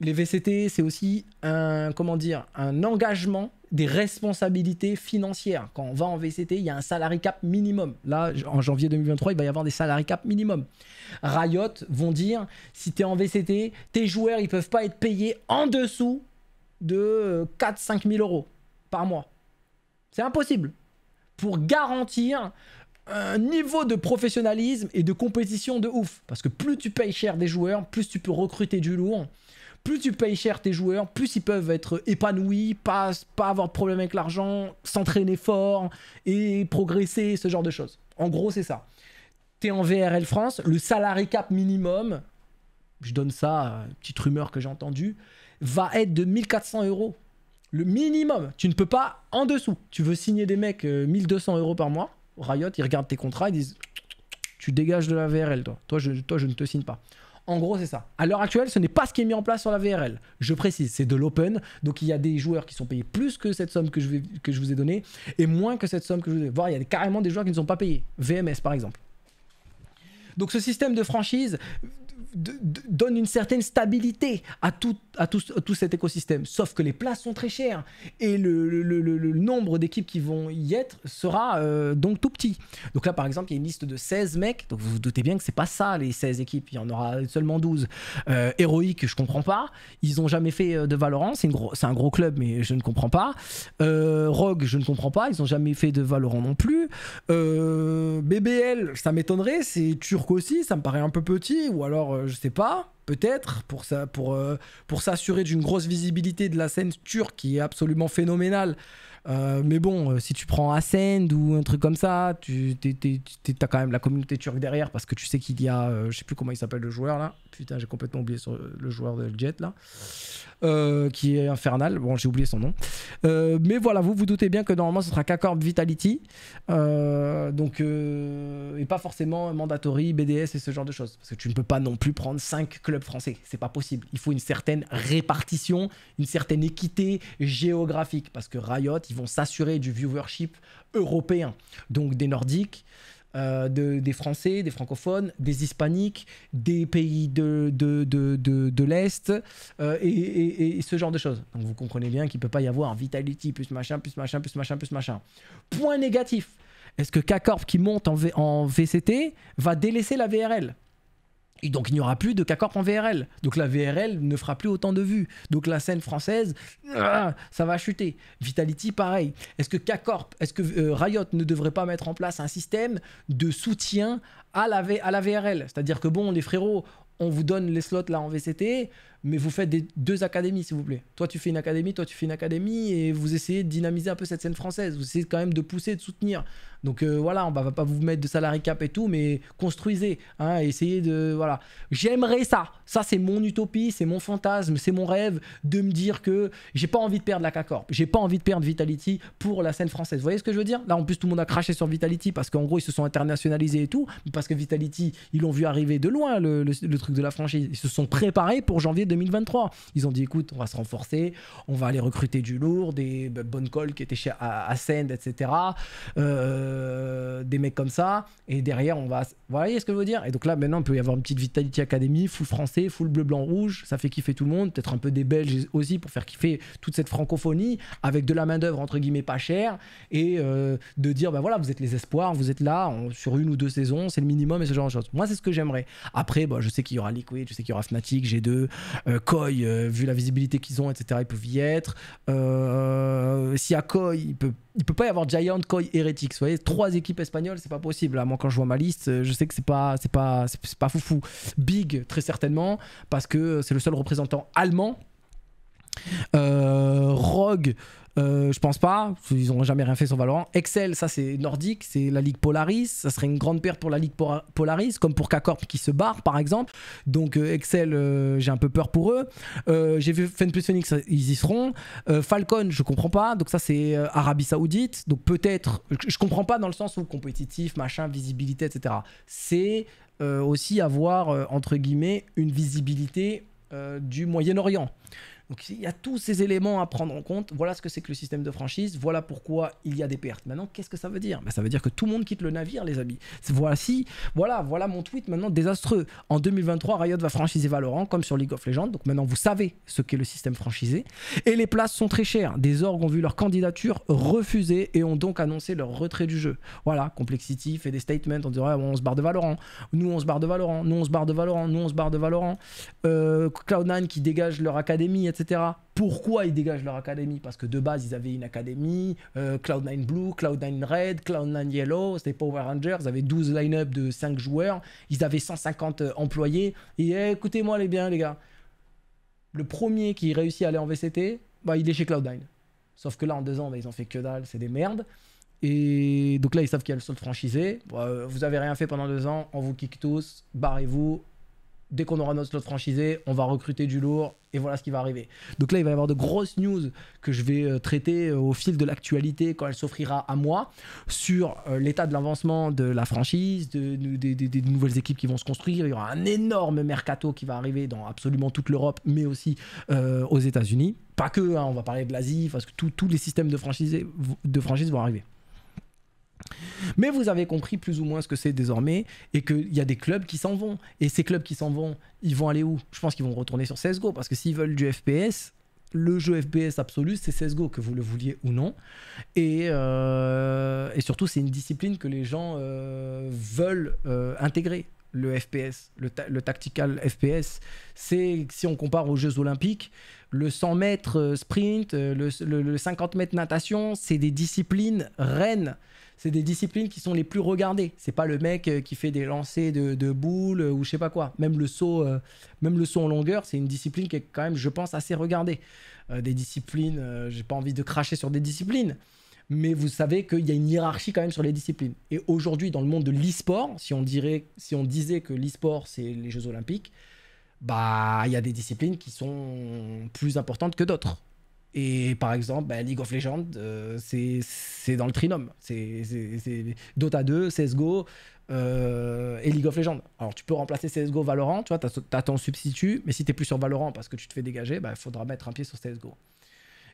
les VCT, c'est aussi un, comment dire, un engagement des responsabilités financières. Quand on va en VCT, il y a un salarié cap minimum. Là, en janvier 2023, il va y avoir des salariés cap minimum. Riot vont dire, si tu es en VCT, tes joueurs, ils peuvent pas être payés en dessous de 4-5 euh, 000 euros par mois. C'est impossible. Pour garantir un niveau de professionnalisme et de compétition de ouf. Parce que plus tu payes cher des joueurs, plus tu peux recruter du lourd plus tu payes cher tes joueurs, plus ils peuvent être épanouis, pas, pas avoir de problème avec l'argent, s'entraîner fort et progresser, ce genre de choses. En gros, c'est ça. T'es en VRL France, le salarié cap minimum, je donne ça, euh, petite rumeur que j'ai entendue, va être de 1400 euros. Le minimum. Tu ne peux pas en dessous. Tu veux signer des mecs 1200 euh, euros par mois. Riot, ils regardent tes contrats, ils disent Tu dégages de la VRL, toi. Toi, toi, je ne te signe pas. En gros, c'est ça. À l'heure actuelle, ce n'est pas ce qui est mis en place sur la VRL. Je précise, c'est de l'open. Donc il y a des joueurs qui sont payés plus que cette somme que je, vous ai donnée et moins que cette somme que je vous ai Voir, il y a carrément des joueurs qui ne sont pas payés. VMS, par exemple. Donc ce système de franchise, donne une certaine stabilité à tout, à, tout, tout, cet écosystème. Sauf que les places sont très chères et le, le, nombre d'équipes qui vont y être sera euh, donc tout petit. Donc là, par exemple, il y a une liste de 16 mecs. Donc vous vous doutez bien que c'est pas ça les 16 équipes. Il y en aura seulement 12. Euh, héroïque, je comprends pas. Ils ont jamais fait euh, de Valorant. C'est un gros club, mais je ne comprends pas. Rogue, je ne comprends pas. Ils ont jamais fait de Valorant non plus. BBL, ça m'étonnerait. C'est turc aussi. Ça me paraît un peu petit. Ou alors je sais pas peut-être, pour, ça, pour, euh, pour s'assurer d'une grosse visibilité de la scène turque qui est absolument phénoménale. Euh, mais bon, euh, si tu prends Ascend ou un truc comme ça, tu as quand même la communauté turque derrière parce que tu sais qu'il y a, je sais plus comment il s'appelle le joueur là, putain j'ai complètement oublié le joueur de Jet là, qui est infernal, bon j'ai oublié son nom. mais voilà, vous vous doutez bien que normalement ce sera k Vitality, donc et pas forcément Mandatory, BDS et ce genre de choses, parce que tu ne peux pas non plus prendre 5 clubs français. C'est pas possible. Il faut une certaine répartition, une certaine équité géographique parce que Riot, ils vont s'assurer du viewership européen, donc des Nordiques. Euh, des Français, des francophones, des hispaniques, des pays de, de, l'Est euh, et, ce genre de choses. Donc vous comprenez bien qu'il ne peut pas y avoir Vitality plus machin, plus machin, plus machin, plus machin. Point négatif. Est-ce que k qui monte en VCT va délaisser la VRL et donc il n'y aura plus de k en VRL. Donc la VRL ne fera plus autant de vues. Donc la scène française, ah, ça va chuter. Vitality, pareil. Est-ce que k est-ce que euh, Riot ne devrait pas mettre en place un système de soutien à la, à la VRL C'est-à-dire que bon, les frérots, on vous donne les slots là en VCT, mais vous faites des deux académies, s'il vous plaît. Toi, tu fais une académie, toi, tu fais une académie, et vous essayez de dynamiser un peu cette scène française. Vous essayez quand même de pousser, de soutenir. Donc euh, voilà, on va pas vous mettre de salarié cap et tout, mais construisez, hein, essayez de voilà. J'aimerais ça. Ça, c'est mon utopie, c'est mon fantasme, c'est mon rêve de me dire que j'ai pas envie de perdre la CACORP, j'ai pas envie de perdre Vitality pour la scène française. Vous voyez ce que je veux dire Là, en plus, tout le monde a craché sur Vitality parce qu'en gros, ils se sont internationalisés et tout, parce que Vitality, ils l'ont vu arriver de loin le, le truc de la franchise. Ils se sont préparés pour janvier 2023. Ils ont dit écoute, on va se renforcer, on va aller recruter du lourd, des bonnes calls qui étaient chez Ascend, etc. Euh, des mecs comme ça. Et derrière, on va. Vous voyez ce que je veux dire Et donc là, maintenant, il peut y avoir une petite Vitality Academy, full français, full bleu, blanc, rouge. Ça fait kiffer tout le monde. Peut-être un peu des Belges aussi pour faire kiffer toute cette francophonie avec de la main-d'œuvre entre guillemets pas chère et euh, de dire ben voilà, vous êtes les espoirs, vous êtes là sur une ou deux saisons, c'est le minimum et ce genre de choses. Moi, c'est ce que j'aimerais. Après, bah, je sais qu'il y aura Liquid, je sais qu'il y aura Fnatic, G2, euh, Koi, euh, vu la visibilité qu'ils ont, etc., ils peuvent y être. Euh, s'il y a Koi, il peut, il peut pas y avoir Giant, Koi, Heretics. Vous voyez, trois équipes espagnoles, c'est pas possible. moi, quand je vois ma liste, je sais que c'est pas, c'est pas, c'est pas foufou. Big, très certainement, parce que c'est le seul représentant allemand euh, Rogue, euh, je pense pas, ils n'ont jamais rien fait sur Valorant. Excel, ça c'est nordique, c'est la Ligue Polaris, ça serait une grande perte pour la Ligue Polaris, comme pour k qui se barre par exemple. Donc euh, Excel, j'ai un peu peur pour eux. j'ai vu Fen plus Phoenix, ils y seront. Falcon, je comprends pas, donc ça c'est Arabie Saoudite, donc peut-être, je, comprends pas dans le sens où compétitif, machin, visibilité, etc. C'est aussi avoir entre guillemets une visibilité du Moyen-Orient. Donc il y a tous ces éléments à prendre en compte. Voilà ce que c'est que le système de franchise. Voilà pourquoi il y a des pertes. Maintenant, qu'est-ce que ça veut dire ben, Ça veut dire que tout le monde quitte le navire, les amis. Voici, voilà, voilà mon tweet maintenant désastreux. En 2023, Riot va franchiser Valorant comme sur League of Legends. Donc maintenant, vous savez ce qu'est le système franchisé. Et les places sont très chères. Des orgues ont vu leur candidature refusée et ont donc annoncé leur retrait du jeu. Voilà, Complexity fait des statements en disant on se barre de Valorant. Nous, on se barre de Valorant. Nous, on se barre de Valorant. Nous, on se barre de Valorant. Euh, Cloud9 qui dégage leur académie, etc. Pourquoi ils dégagent leur académie Parce que de base, ils avaient une académie, euh, Cloud9 Blue, Cloud9 Red, Cloud9 Yellow, c'était Power Rangers, ils avaient 12 line-up de 5 joueurs, ils avaient 150 euh, employés. Et eh, écoutez-moi les bien les gars, le premier qui réussit à aller en VCT, bah, il est chez Cloud9. Sauf que là, en deux ans, bah, ils ont fait que dalle, c'est des merdes. Et donc là, ils savent qu'il y a le franchisé. Bah, euh, vous avez rien fait pendant deux ans, on vous kick tous, barrez-vous, dès qu'on aura notre slot franchisé, on va recruter du lourd et voilà ce qui va arriver. Donc là, il va y avoir de grosses news que je vais euh, traiter euh, au fil de l'actualité quand elle s'offrira à moi sur euh, l'état de l'avancement de la franchise, des nouvelles équipes qui vont se construire. Il y aura un énorme mercato qui va arriver dans absolument toute l'Europe, mais aussi aux États-Unis. Pas que, hein, on va parler de l'Asie, parce que tous les systèmes de franchise vont arriver. Mais vous avez compris plus ou moins ce que c'est désormais et qu'il y a des clubs qui s'en vont. Et ces clubs qui s'en vont, ils vont aller où Je pense qu'ils vont retourner sur CSGO parce que s'ils veulent du FPS, le jeu FPS absolu, c'est CSGO, que vous le vouliez ou non. Euh, et, surtout, c'est une discipline que les gens euh, veulent euh, intégrer le FPS, le, tactical FPS. C'est, si on compare aux Jeux Olympiques, le 100 mètres euh, sprint, euh, le, 50 mètres natation, c'est des disciplines reines. C'est des disciplines qui sont les plus regardées. C'est pas le mec euh, qui fait des lancers de, de boules ou je sais pas quoi. Même le saut, même le saut en longueur, c'est une discipline qui est quand même, je pense, assez regardée. des disciplines, j'ai pas envie de cracher sur des disciplines, mais vous savez qu'il y a une hiérarchie quand même sur les disciplines. Et aujourd'hui, dans le monde de l'e-sport, si, on si on disait que l'e-sport, c'est les Jeux Olympiques, bah, il y a des disciplines qui sont plus importantes que d'autres. Et par exemple, bah, League of Legends, euh, c'est dans le trinôme. C'est Dota 2, CSGO euh, et League of Legends. Alors tu peux remplacer CSGO Valorant, tu vois, as ton substitut, mais si tu n'es plus sur Valorant parce que tu te fais dégager, il bah, faudra mettre un pied sur CSGO.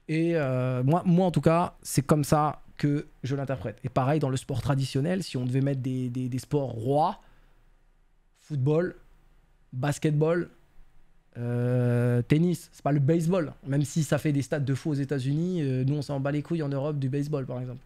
Et euh, moi, moi, en tout cas, c'est comme ça que je l'interprète. Et pareil, dans le sport traditionnel, si on devait mettre des, sports rois, football, basketball, euh, tennis, c'est pas le baseball. Même si ça fait des stades de faux aux États-Unis, euh, nous on s'en bat les couilles en Europe du baseball par exemple.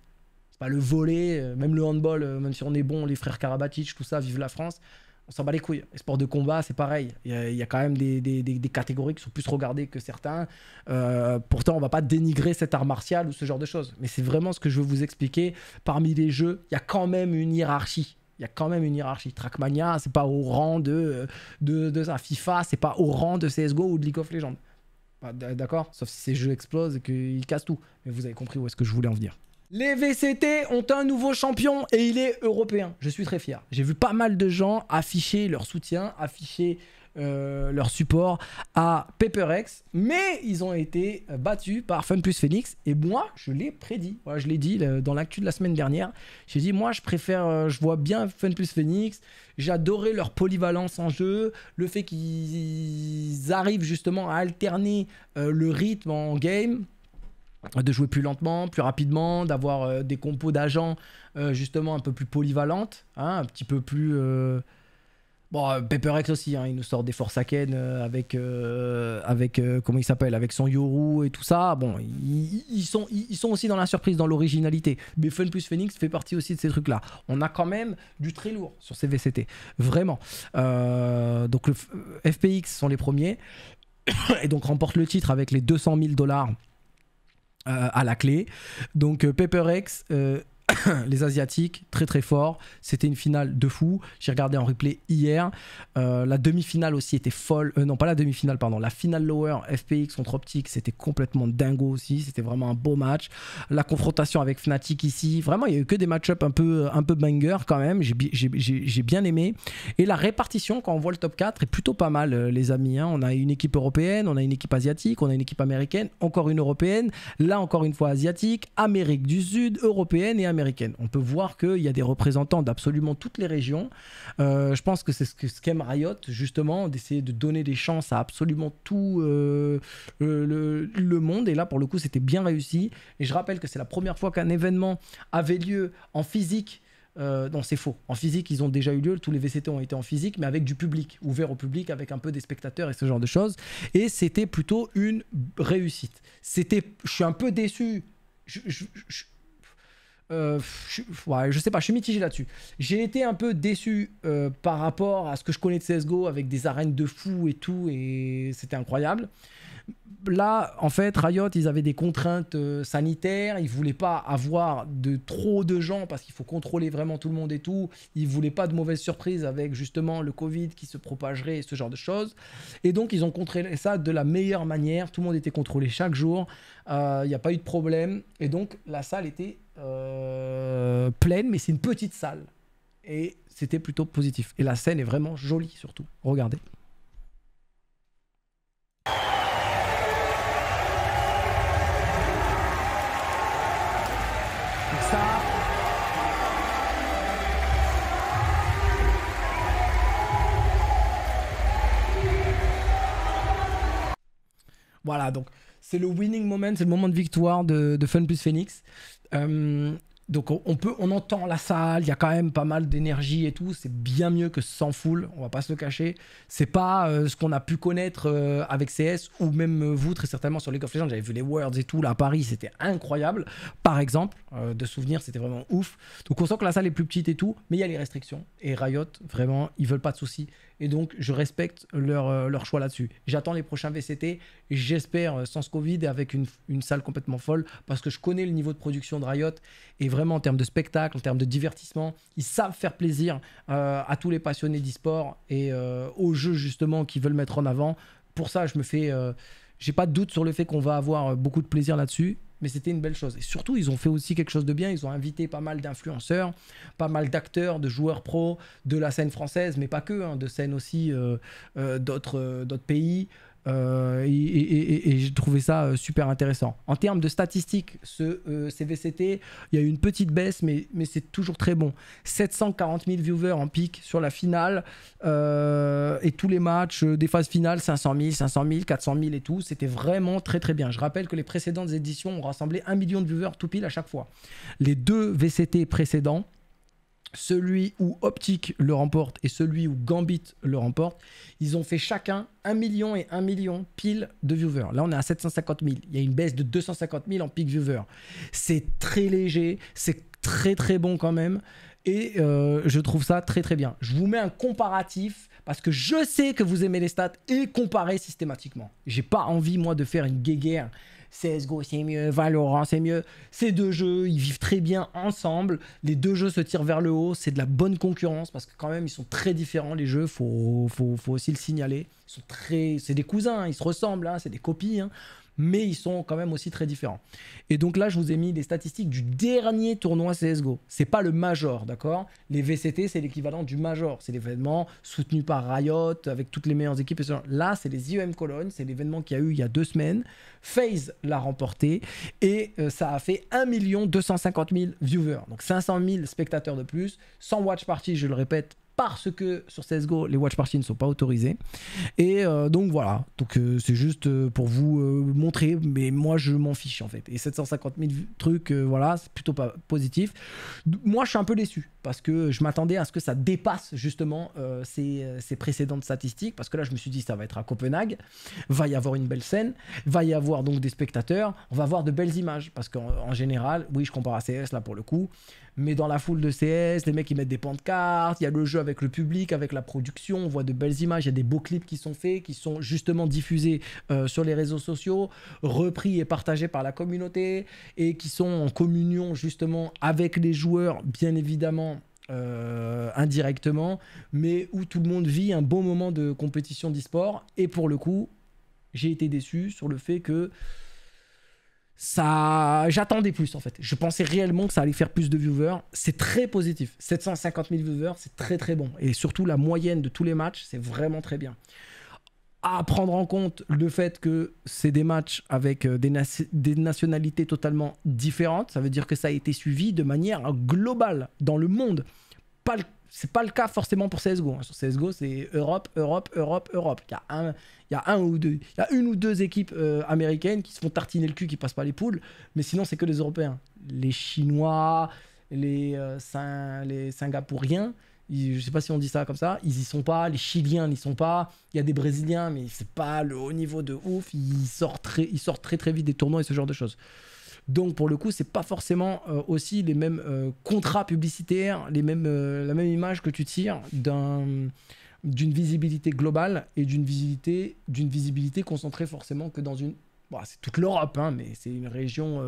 C'est pas le volley, même le handball, même si on est bon, les frères Karabatic, tout ça, vive la France on s'en bat les couilles. Les sports de combat, c'est pareil. Il y, a quand même des, catégories qui sont plus regardées que certains. Euh, pourtant, on va pas dénigrer cet art martial ou ce genre de choses. Mais c'est vraiment ce que je veux vous expliquer. Parmi les jeux, il y a quand même une hiérarchie. Il y a quand même une hiérarchie. Trackmania, c'est pas au rang de, euh, de, de ça. FIFA, c'est pas au rang de CSGO ou de League of Legends. Bah, d'accord Sauf si ces jeux explosent et qu'ils cassent tout. Mais vous avez compris où est-ce que je voulais en venir. Les VCT ont un nouveau champion et il est européen. Je suis très fier. J'ai vu pas mal de gens afficher leur soutien, afficher euh, leur support à PaperX, mais ils ont été euh, battus par FunPlus Phoenix. Et moi, je l'ai prédit. je l'ai dit euh, dans l'actu de la semaine dernière. J'ai dit, moi, je préfère, je vois bien FunPlus Phoenix. J'adorais leur polyvalence en jeu, le fait qu'ils arrivent justement à alterner le rythme en game de jouer plus lentement, plus rapidement, d'avoir euh, des compos d'agents euh, justement un peu plus polyvalentes, hein, un petit peu plus... Euh, bon, PepperX aussi, hein, il nous sort des Forsaken avec, avec comment il s'appelle, avec son Yoru et tout ça. Bon, ils, sont, ils, sont aussi dans la surprise, dans l'originalité. Mais Fun plus Phoenix fait partie aussi de ces trucs-là. On a quand même du très lourd sur ces VCT, vraiment. donc le FPX sont les premiers et donc remporte le titre avec les 200 000 dollars euh, à la clé. Donc euh, euh les Asiatiques, très très fort C'était une finale de fou. J'ai regardé en replay hier. Euh, la demi-finale aussi était folle. Euh, non, pas la demi-finale, pardon. La finale lower FPX contre Optic, c'était complètement dingo aussi. C'était vraiment un beau match. La confrontation avec Fnatic ici. Vraiment, il y a eu que des match-ups un peu, euh, un peu banger quand même. J'ai bien aimé. Et la répartition, quand on voit le top 4, est plutôt pas mal, les amis. Hein. On a une équipe européenne, on a une équipe asiatique, on a une équipe américaine, encore une européenne. Là, encore une fois, asiatique, Amérique du Sud, européenne et américaine on peut voir qu'il y a des représentants d'absolument toutes les régions. Euh, je pense que c'est ce qu'aime Riot, justement, d'essayer de donner des chances à absolument tout euh, euh, le, monde. Et là, pour le coup, c'était bien réussi. Et je rappelle que c'est la première fois qu'un événement avait lieu en physique. non, c'est faux. En physique, ils ont déjà eu lieu. Tous les VCT ont été en physique, mais avec du public, ouvert au public, avec un peu des spectateurs et ce genre de choses. Et c'était plutôt une réussite. C'était, je suis un peu déçu. je, euh, je, sais pas, je suis mitigé là-dessus. J'ai été un peu déçu euh, par rapport à ce que je connais de CSGO avec des arènes de fou et tout, et c'était incroyable là, en fait, Riot, ils avaient des contraintes euh, sanitaires, ils voulaient pas avoir de trop de gens parce qu'il faut contrôler vraiment tout le monde et tout. Ils voulaient pas de mauvaises surprises avec justement le Covid qui se propagerait et ce genre de choses. Et donc, ils ont contrôlé ça de la meilleure manière. Tout le monde était contrôlé chaque jour. Il euh, n'y a pas eu de problème. Et donc, la salle était euh, pleine, mais c'est une petite salle. Et c'était plutôt positif. Et la scène est vraiment jolie surtout. Regardez. Voilà, donc c'est le winning moment, c'est le moment de victoire de, Fun plus Phoenix. Euh, donc on, peut, on entend la salle, il y a quand même pas mal d'énergie et tout, c'est bien mieux que sans foule, on va pas se le cacher. C'est pas euh, ce qu'on a pu connaître euh, avec CS ou même vous très certainement sur League of Legends, j'avais vu les Worlds et tout là à Paris, c'était incroyable. Par exemple, de souvenirs, c'était vraiment ouf. Donc on sent que la salle est plus petite et tout, mais il y a les restrictions et Riot vraiment, ils veulent pas de soucis. Et donc, je respecte euh, leur, choix là-dessus. J'attends les prochains VCT. J'espère euh, sans ce Covid et avec une, salle complètement folle parce que je connais le niveau de production de Riot. Et vraiment, en termes de spectacle, en termes de divertissement, ils savent faire plaisir euh, à tous les passionnés d'e-sport et aux jeux justement qu'ils veulent mettre en avant. Pour ça, je me fais. j'ai pas de doute sur le fait qu'on va avoir beaucoup de plaisir là-dessus mais c'était une belle chose. Et surtout, ils ont fait aussi quelque chose de bien. Ils ont invité pas mal d'influenceurs, pas mal d'acteurs, de joueurs pros de la scène française, mais pas que, hein, de scènes aussi euh, euh, d'autres euh, d'autres pays. Euh, et, j'ai trouvé ça euh, super intéressant. En termes de statistiques, ce euh, VCT, CVCT, il y a eu une petite baisse, mais, c'est toujours très bon. 740 000 viewers en pic sur la finale et tous les matchs des phases finales, 500 000, 500 000, 400 000 et tout. C'était vraiment très très bien. Je rappelle que les précédentes éditions ont rassemblé 1 million de viewers tout pile à chaque fois. Les deux VCT précédents, celui où Optic le remporte et celui où Gambit le remporte, ils ont fait chacun 1 million et 1 million pile de viewers. Là, on est à 750 000. Il y a une baisse de 250 000 en peak viewers. C'est très léger, c'est très très bon quand même. Et euh, je trouve ça très très bien. Je vous mets un comparatif parce que je sais que vous aimez les stats et comparer systématiquement. J'ai pas envie moi de faire une guéguerre CSGO c'est mieux, Valorant c'est mieux. Ces deux jeux, ils vivent très bien ensemble. Les deux jeux se tirent vers le haut, c'est de la bonne concurrence parce que quand même ils sont très différents les jeux, faut, faut, faut aussi le signaler. très, c'est des cousins, hein, ils se ressemblent, hein, c'est des copies. Hein mais ils sont quand même aussi très différents. Et donc là, je vous ai mis les statistiques du dernier tournoi CSGO. C'est pas le major, d'accord Les VCT, c'est l'équivalent du major. C'est l'événement soutenu par Riot, avec toutes les meilleures équipes. Là, c'est les IEM Cologne, c'est l'événement qu'il y a eu il y a deux semaines. FaZe l'a remporté, et euh, ça a fait 1 250 000 viewers, donc 500 000 spectateurs de plus, sans watch party, je le répète, parce que sur CSGO, les watch parties ne sont pas autorisées. Et euh, donc voilà, donc euh, c'est juste euh, pour vous montrer, mais moi je m'en fiche en fait. Et 750 000 trucs, voilà, c'est plutôt pas positif. Moi je suis un peu déçu parce que je m'attendais à ce que ça dépasse justement ces, ces, précédentes statistiques, parce que là je me suis dit ça va être à Copenhague, va y avoir une belle scène, va y avoir donc des spectateurs, on va voir de belles images, parce qu'en général, oui je compare à CS là pour le coup, mais dans la foule de CS, les mecs ils mettent des pancartes, il y a le jeu avec le public, avec la production, on voit de belles images, il y a des beaux clips qui sont faits, qui sont justement diffusés euh, sur les réseaux sociaux, repris et partagés par la communauté, et qui sont en communion justement avec les joueurs, bien évidemment. Euh, indirectement, mais où tout le monde vit un bon moment de compétition d'e-sport. Et pour le coup, j'ai été déçu sur le fait que ça, j'attendais plus en fait. Je pensais réellement que ça allait faire plus de viewers. C'est très positif. 750 000 viewers, c'est très très bon. Et surtout la moyenne de tous les matchs, c'est vraiment très bien. À prendre en compte le fait que c'est des matchs avec euh, des, nationalités totalement différentes. Ça veut dire que ça a été suivi de manière globale dans le monde. Pas le c'est pas le cas forcément pour CSGO. Hein. Sur CSGO, c'est Europe, Europe, Europe, Europe. Il y, a un, il y a un ou deux, il y a une ou deux équipes euh, américaines qui se font tartiner le cul, qui passent pas les poules. Mais sinon, c'est que les Européens. Les Chinois, les, euh, les Singapouriens, je sais pas si on dit ça comme ça, ils y sont pas. Les Chiliens n'y sont pas. Il y a des Brésiliens, mais c'est pas le haut niveau de ouf. Ils sortent très, ils sortent très très vite des tournois et ce genre de choses. Donc pour le coup, c'est pas forcément euh, aussi les mêmes euh, contrats publicitaires, les mêmes, euh, la même image que tu tires d'un d'une visibilité globale et d'une visibilité d'une visibilité concentrée forcément que dans une bah, c'est toute l'Europe hein, mais c'est une région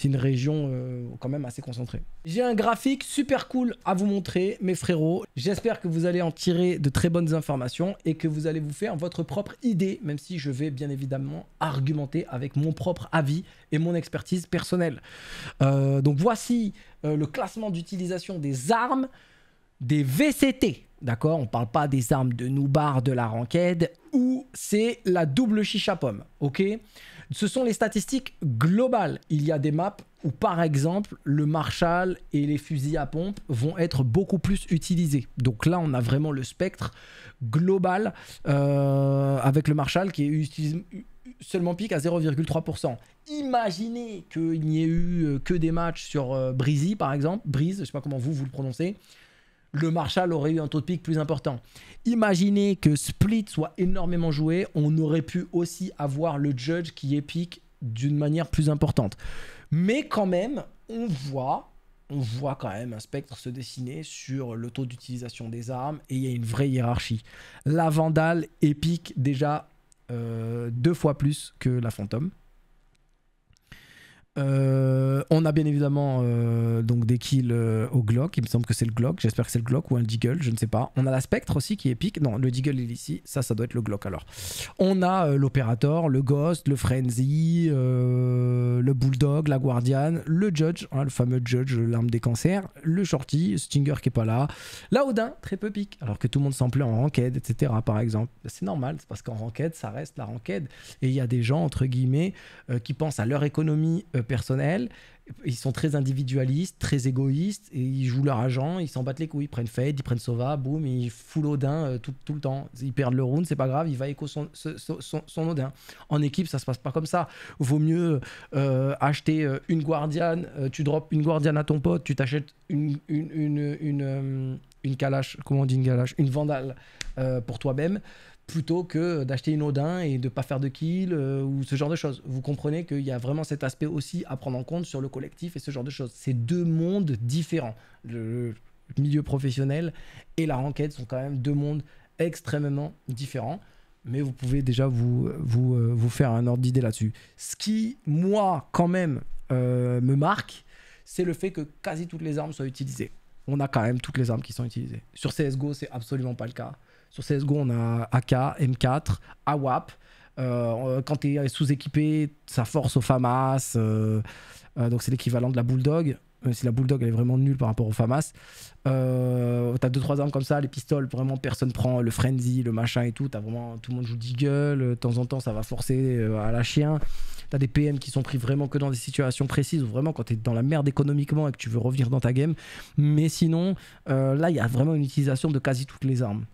c'est une région euh, quand même assez concentrée. J'ai un graphique super cool à vous montrer, mes frérots. J'espère que vous allez en tirer de très bonnes informations et que vous allez vous faire votre propre idée, même si je vais bien évidemment argumenter avec mon propre avis et mon expertise personnelle. Euh, donc voici euh, le classement d'utilisation des armes des VCT. D'accord On parle pas des armes de Noubar, de la Ranked, ou c'est la double chicha pomme. Ok ce sont les statistiques globales. Il y a des maps où par exemple le Marshall et les fusils à pompe vont être beaucoup plus utilisés. Donc là on a vraiment le spectre global euh, avec le Marshall qui est utilisé seulement pique à 0,3%. Imaginez qu'il n'y ait eu euh, que des matchs sur euh, Breezy par exemple, Breeze, je ne sais pas comment vous vous le prononcez, le Marshall aurait eu un taux de pic plus important. Imaginez que Split soit énormément joué, on aurait pu aussi avoir le Judge qui épique d'une manière plus importante. Mais quand même, on voit on voit quand même un spectre se dessiner sur le taux d'utilisation des armes et il y a une vraie hiérarchie. La Vandale épique déjà euh, deux fois plus que la Fantôme. Euh, on a bien évidemment euh, donc des kills euh, au Glock, il me semble que c'est le Glock, j'espère que c'est le Glock ou un Deagle, je ne sais pas. On a la Spectre aussi qui est pique non le Deagle est ici, ça ça doit être le Glock alors. On a l'opérateur le Ghost, le Frenzy, le Bulldog, la Guardian, le Judge, hein, le fameux Judge, l'arme des cancers, le Shorty, Stinger qui est pas là, la Odin, très peu pique, alors que tout le monde s'en plaît en ranked, etc. par exemple. C'est normal, c'est parce qu'en ranked ça reste la ranked et il y a des gens entre guillemets qui pensent à leur économie. Euh, personnel. Ils sont très individualistes, très égoïstes, et ils jouent leur agent, ils s'en battent les couilles. Ils prennent Fade, ils prennent Sova, boum, ils foulent Odin euh, tout, tout, le temps. Ils perdent le round, c'est pas grave, il va écho son, son, Odin. En équipe, ça se passe pas comme ça. Vaut mieux euh, acheter une Guardian, tu drops une guardiane à ton pote, tu t'achètes une, une, une, une, comment on dit une Kalash, Une vandale pour toi-même plutôt que d'acheter une Odin et de ne pas faire de kill euh, ou ce genre de choses. Vous comprenez qu'il y a vraiment cet aspect aussi à prendre en compte sur le collectif et ce genre de choses. C'est deux mondes différents. Le, milieu professionnel et la ranked sont quand même deux mondes extrêmement différents. Mais vous pouvez déjà vous, vous, euh, vous faire un ordre d'idée là-dessus. Ce qui, moi, quand même, euh, me marque, c'est le fait que quasi toutes les armes soient utilisées. On a quand même toutes les armes qui sont utilisées. Sur CSGO, c'est absolument pas le cas. Sur 16 secondes, on a AK, M4, AWAP. quand tu es euh, sous-équipé, ça force au FAMAS. Euh, euh, donc c'est l'équivalent de la Bulldog. si la Bulldog elle est vraiment nulle par rapport au FAMAS. Euh, t'as deux, trois armes comme ça, les pistoles, vraiment personne prend le frenzy, le machin et tout. T'as vraiment, tout le monde joue d'eagle, de temps en temps ça va forcer à la chien. T'as des PM qui sont pris vraiment que dans des situations précises, ou vraiment quand t'es dans la merde économiquement et que tu veux revenir dans ta game. Mais sinon, là il y a vraiment une utilisation de quasi toutes les armes.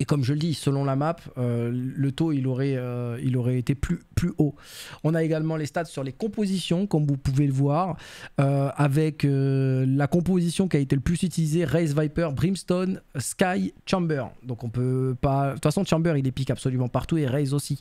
Et comme je le dis, selon la map, euh, le taux il aurait, euh, il aurait été plus, plus haut. On a également les stats sur les compositions, comme vous pouvez le voir, euh, avec la composition qui a été le plus utilisée Race Viper, Brimstone, Sky, Chamber. Donc on peut pas. De toute façon, Chamber il est pique absolument partout et Raze aussi.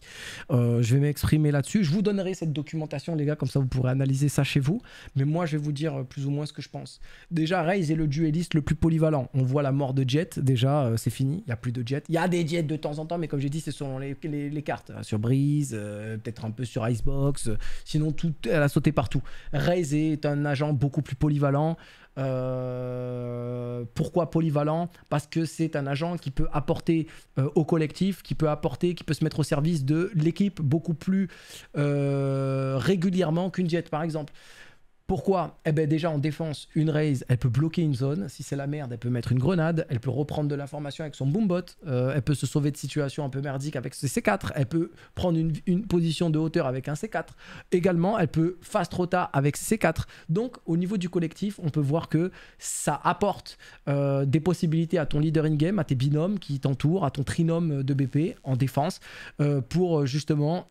je vais m'exprimer là-dessus. Je vous donnerai cette documentation, les gars, comme ça vous pourrez analyser ça chez vous. Mais moi, je vais vous dire plus ou moins ce que je pense. Déjà, Raze est le dueliste le plus polyvalent. On voit la mort de Jet, déjà, c'est fini, il n'y a plus de Jet. Il y a des jets de temps en temps, mais comme j'ai dit, c'est selon les, cartes. Euh, sur Breeze, euh, peut-être un peu sur Icebox. Euh, sinon, tout, elle a sauté partout. Reyes est un agent beaucoup plus polyvalent. pourquoi polyvalent Parce que c'est un agent qui peut apporter au collectif, qui peut apporter, qui peut se mettre au service de l'équipe beaucoup plus régulièrement qu'une diète, par exemple. Pourquoi Eh bien déjà en défense, une raise, elle peut bloquer une zone. Si c'est la merde, elle peut mettre une grenade, elle peut reprendre de l'information avec son boombot, euh, elle peut se sauver de situations un peu merdiques avec ses C4, elle peut prendre une, position de hauteur avec un C4. Également, elle peut fast rota avec ses C4. Donc au niveau du collectif, on peut voir que ça apporte euh, des possibilités à ton leader in-game, à tes binômes qui t'entourent, à ton trinôme de BP en défense, euh, pour euh, justement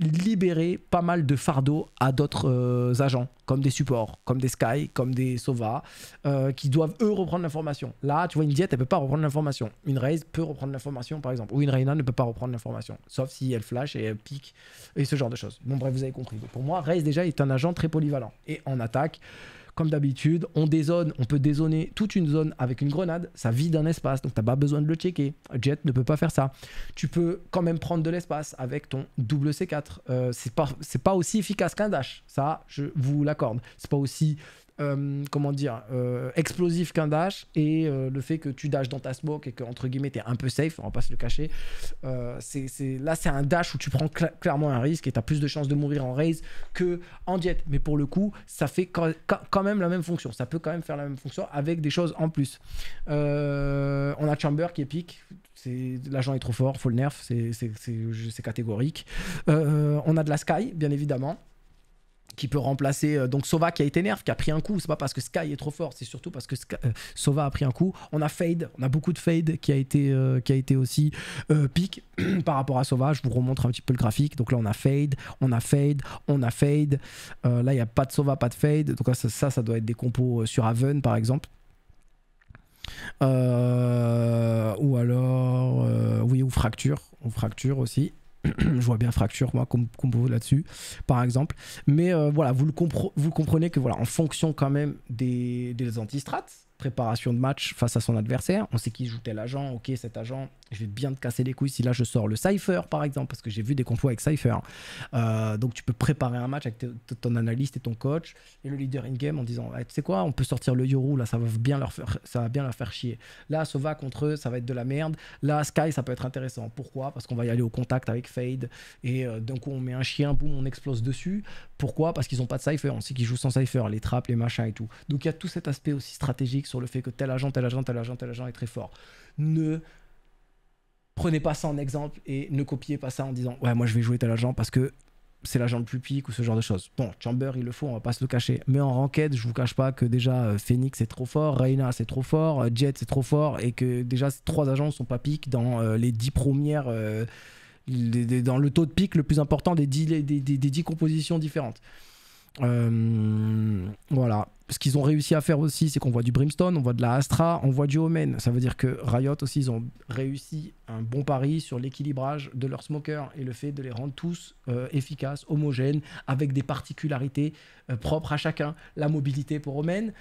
libérer pas mal de fardeaux à d'autres agents, comme des supports, comme des Sky, comme des Sova, euh, qui doivent eux reprendre l'information. Là, tu vois, une diète, elle peut pas reprendre l'information. Une raise peut reprendre l'information, par exemple, ou une Reina ne peut pas reprendre l'information, sauf si elle flash et elle pique et ce genre de choses. Bon, bref, vous avez compris. pour moi, Raze déjà est un agent très polyvalent et en attaque comme d'habitude, on dézone, on peut dézoner toute une zone avec une grenade, ça vide un espace, donc t'as pas besoin de le checker. Jet ne peut pas faire ça. Tu peux quand même prendre de l'espace avec ton double C4. Ce euh, c'est pas, pas aussi efficace qu'un dash, ça je vous l'accorde. C'est pas aussi euh, comment dire, euh, explosif qu'un dash et euh, le fait que tu dashes dans ta smoke et que, entre guillemets, t'es un peu safe, on va pas se le cacher. là, c'est un dash où tu prends clairement un risque et t'as plus de chances de mourir en raise que en diète. Mais pour le coup, ça fait quand, même la même fonction. Ça peut quand même faire la même fonction avec des choses en plus. on a Chamber qui est pique l'agent est trop fort, faut le nerf, c'est catégorique. on a de la Sky, bien évidemment qui peut remplacer euh, donc Sova qui a été nerf, qui a pris un coup. C'est pas parce que Sky est trop fort, c'est surtout parce que euh, Sova a pris un coup. On a Fade, on a beaucoup de Fade qui a été, euh, qui a été aussi pique par rapport à Sova. Je vous remontre un petit peu le graphique. Donc là, on a Fade, on a Fade, on a Fade. là, il n'y a pas de Sova, pas de Fade. Donc ça, ça, ça doit être des compos sur Haven par exemple. ou alors, oui, ou fracture, ou fracture aussi. je vois bien fracture, moi, comme combo là-dessus, par exemple. Mais euh, voilà, vous, comprenez que voilà, en fonction quand même des, des antistrates, préparation de match face à son adversaire, on sait qui joue tel agent, ok, cet agent, je vais bien te casser les couilles si là je sors le Cypher par exemple, parce que j'ai vu des compos avec Cypher. Euh, donc tu peux préparer un match avec ton analyste et ton coach et le leader in-game en disant eh, Tu sais quoi, on peut sortir le Yoru, là ça va, bien leur faire, ça va bien leur faire chier. Là, Sova contre eux, ça va être de la merde. Là, Sky, ça peut être intéressant. Pourquoi Parce qu'on va y aller au contact avec Fade et euh, d'un coup on met un chien, boum, on explose dessus. Pourquoi Parce qu'ils n'ont pas de Cypher, on sait qu'ils jouent sans Cypher, les trappes, les machins et tout. Donc il y a tout cet aspect aussi stratégique sur le fait que tel agent, tel agent, tel agent, tel agent est très fort. Ne prenez pas ça en exemple et ne copiez pas ça en disant ouais moi je vais jouer tel agent parce que c'est l'agent le plus pique ou ce genre de choses. Bon, Chamber, il le faut, on va pas se le cacher. Mais en ranked, je vous cache pas que déjà euh, Phoenix est trop fort, Reina c'est trop fort, euh, Jet c'est trop fort et que déjà ces trois agents sont pas piques dans euh, les dix premières dans le taux de pique le plus important des 10 compositions différentes. Euh, voilà. Ce qu'ils ont réussi à faire aussi, c'est qu'on voit du Brimstone, on voit de la Astra, on voit du Omen. Ça veut dire que Riot aussi, ils ont réussi un bon pari sur l'équilibrage de leurs smokers et le fait de les rendre tous euh, efficaces, homogènes, avec des particularités euh, propres à chacun. La mobilité pour Omen,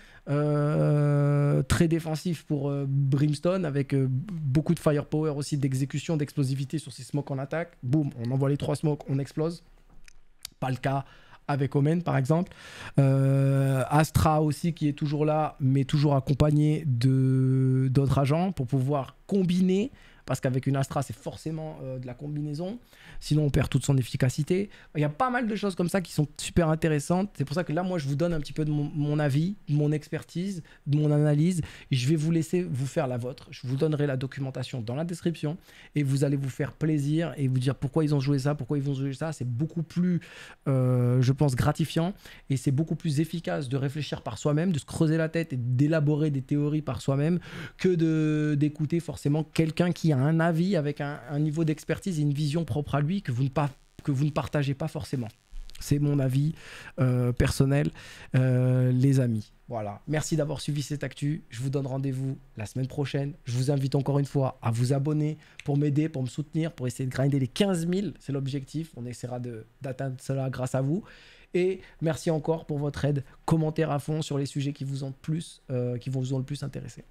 très défensif pour Brimstone, avec beaucoup de firepower aussi, d'exécution, d'explosivité sur ses smokes en attaque. Boum, on envoie les trois smokes, on explose. Pas le cas avec Omen par exemple. Euh, Astra aussi qui est toujours là, mais toujours accompagné de d'autres agents pour pouvoir combiner parce qu'avec une Astra, c'est forcément euh, de la combinaison, sinon on perd toute son efficacité. Il y a pas mal de choses comme ça qui sont super intéressantes. C'est pour ça que là, moi, je vous donne un petit peu de mon, avis, de mon expertise, de mon analyse, je vais vous laisser vous faire la vôtre. Je vous donnerai la documentation dans la description, et vous allez vous faire plaisir et vous dire pourquoi ils ont joué ça, pourquoi ils vont jouer ça. C'est beaucoup plus, euh, je pense, gratifiant, et c'est beaucoup plus efficace de réfléchir par soi-même, de se creuser la tête et d'élaborer des théories par soi-même que d'écouter forcément quelqu'un qui un avis avec un, niveau d'expertise et une vision propre à lui que vous ne, pas, que vous ne partagez pas forcément. C'est mon avis euh, personnel, euh, les amis. Voilà. Merci d'avoir suivi cette actu. Je vous donne rendez-vous la semaine prochaine. Je vous invite encore une fois à vous abonner pour m'aider, pour me soutenir, pour essayer de grinder les 15 000. C'est l'objectif. On essaiera d'atteindre cela grâce à vous. Et merci encore pour votre aide. Commentaire à fond sur les sujets qui vous ont, plus, euh, qui vous ont le plus intéressé.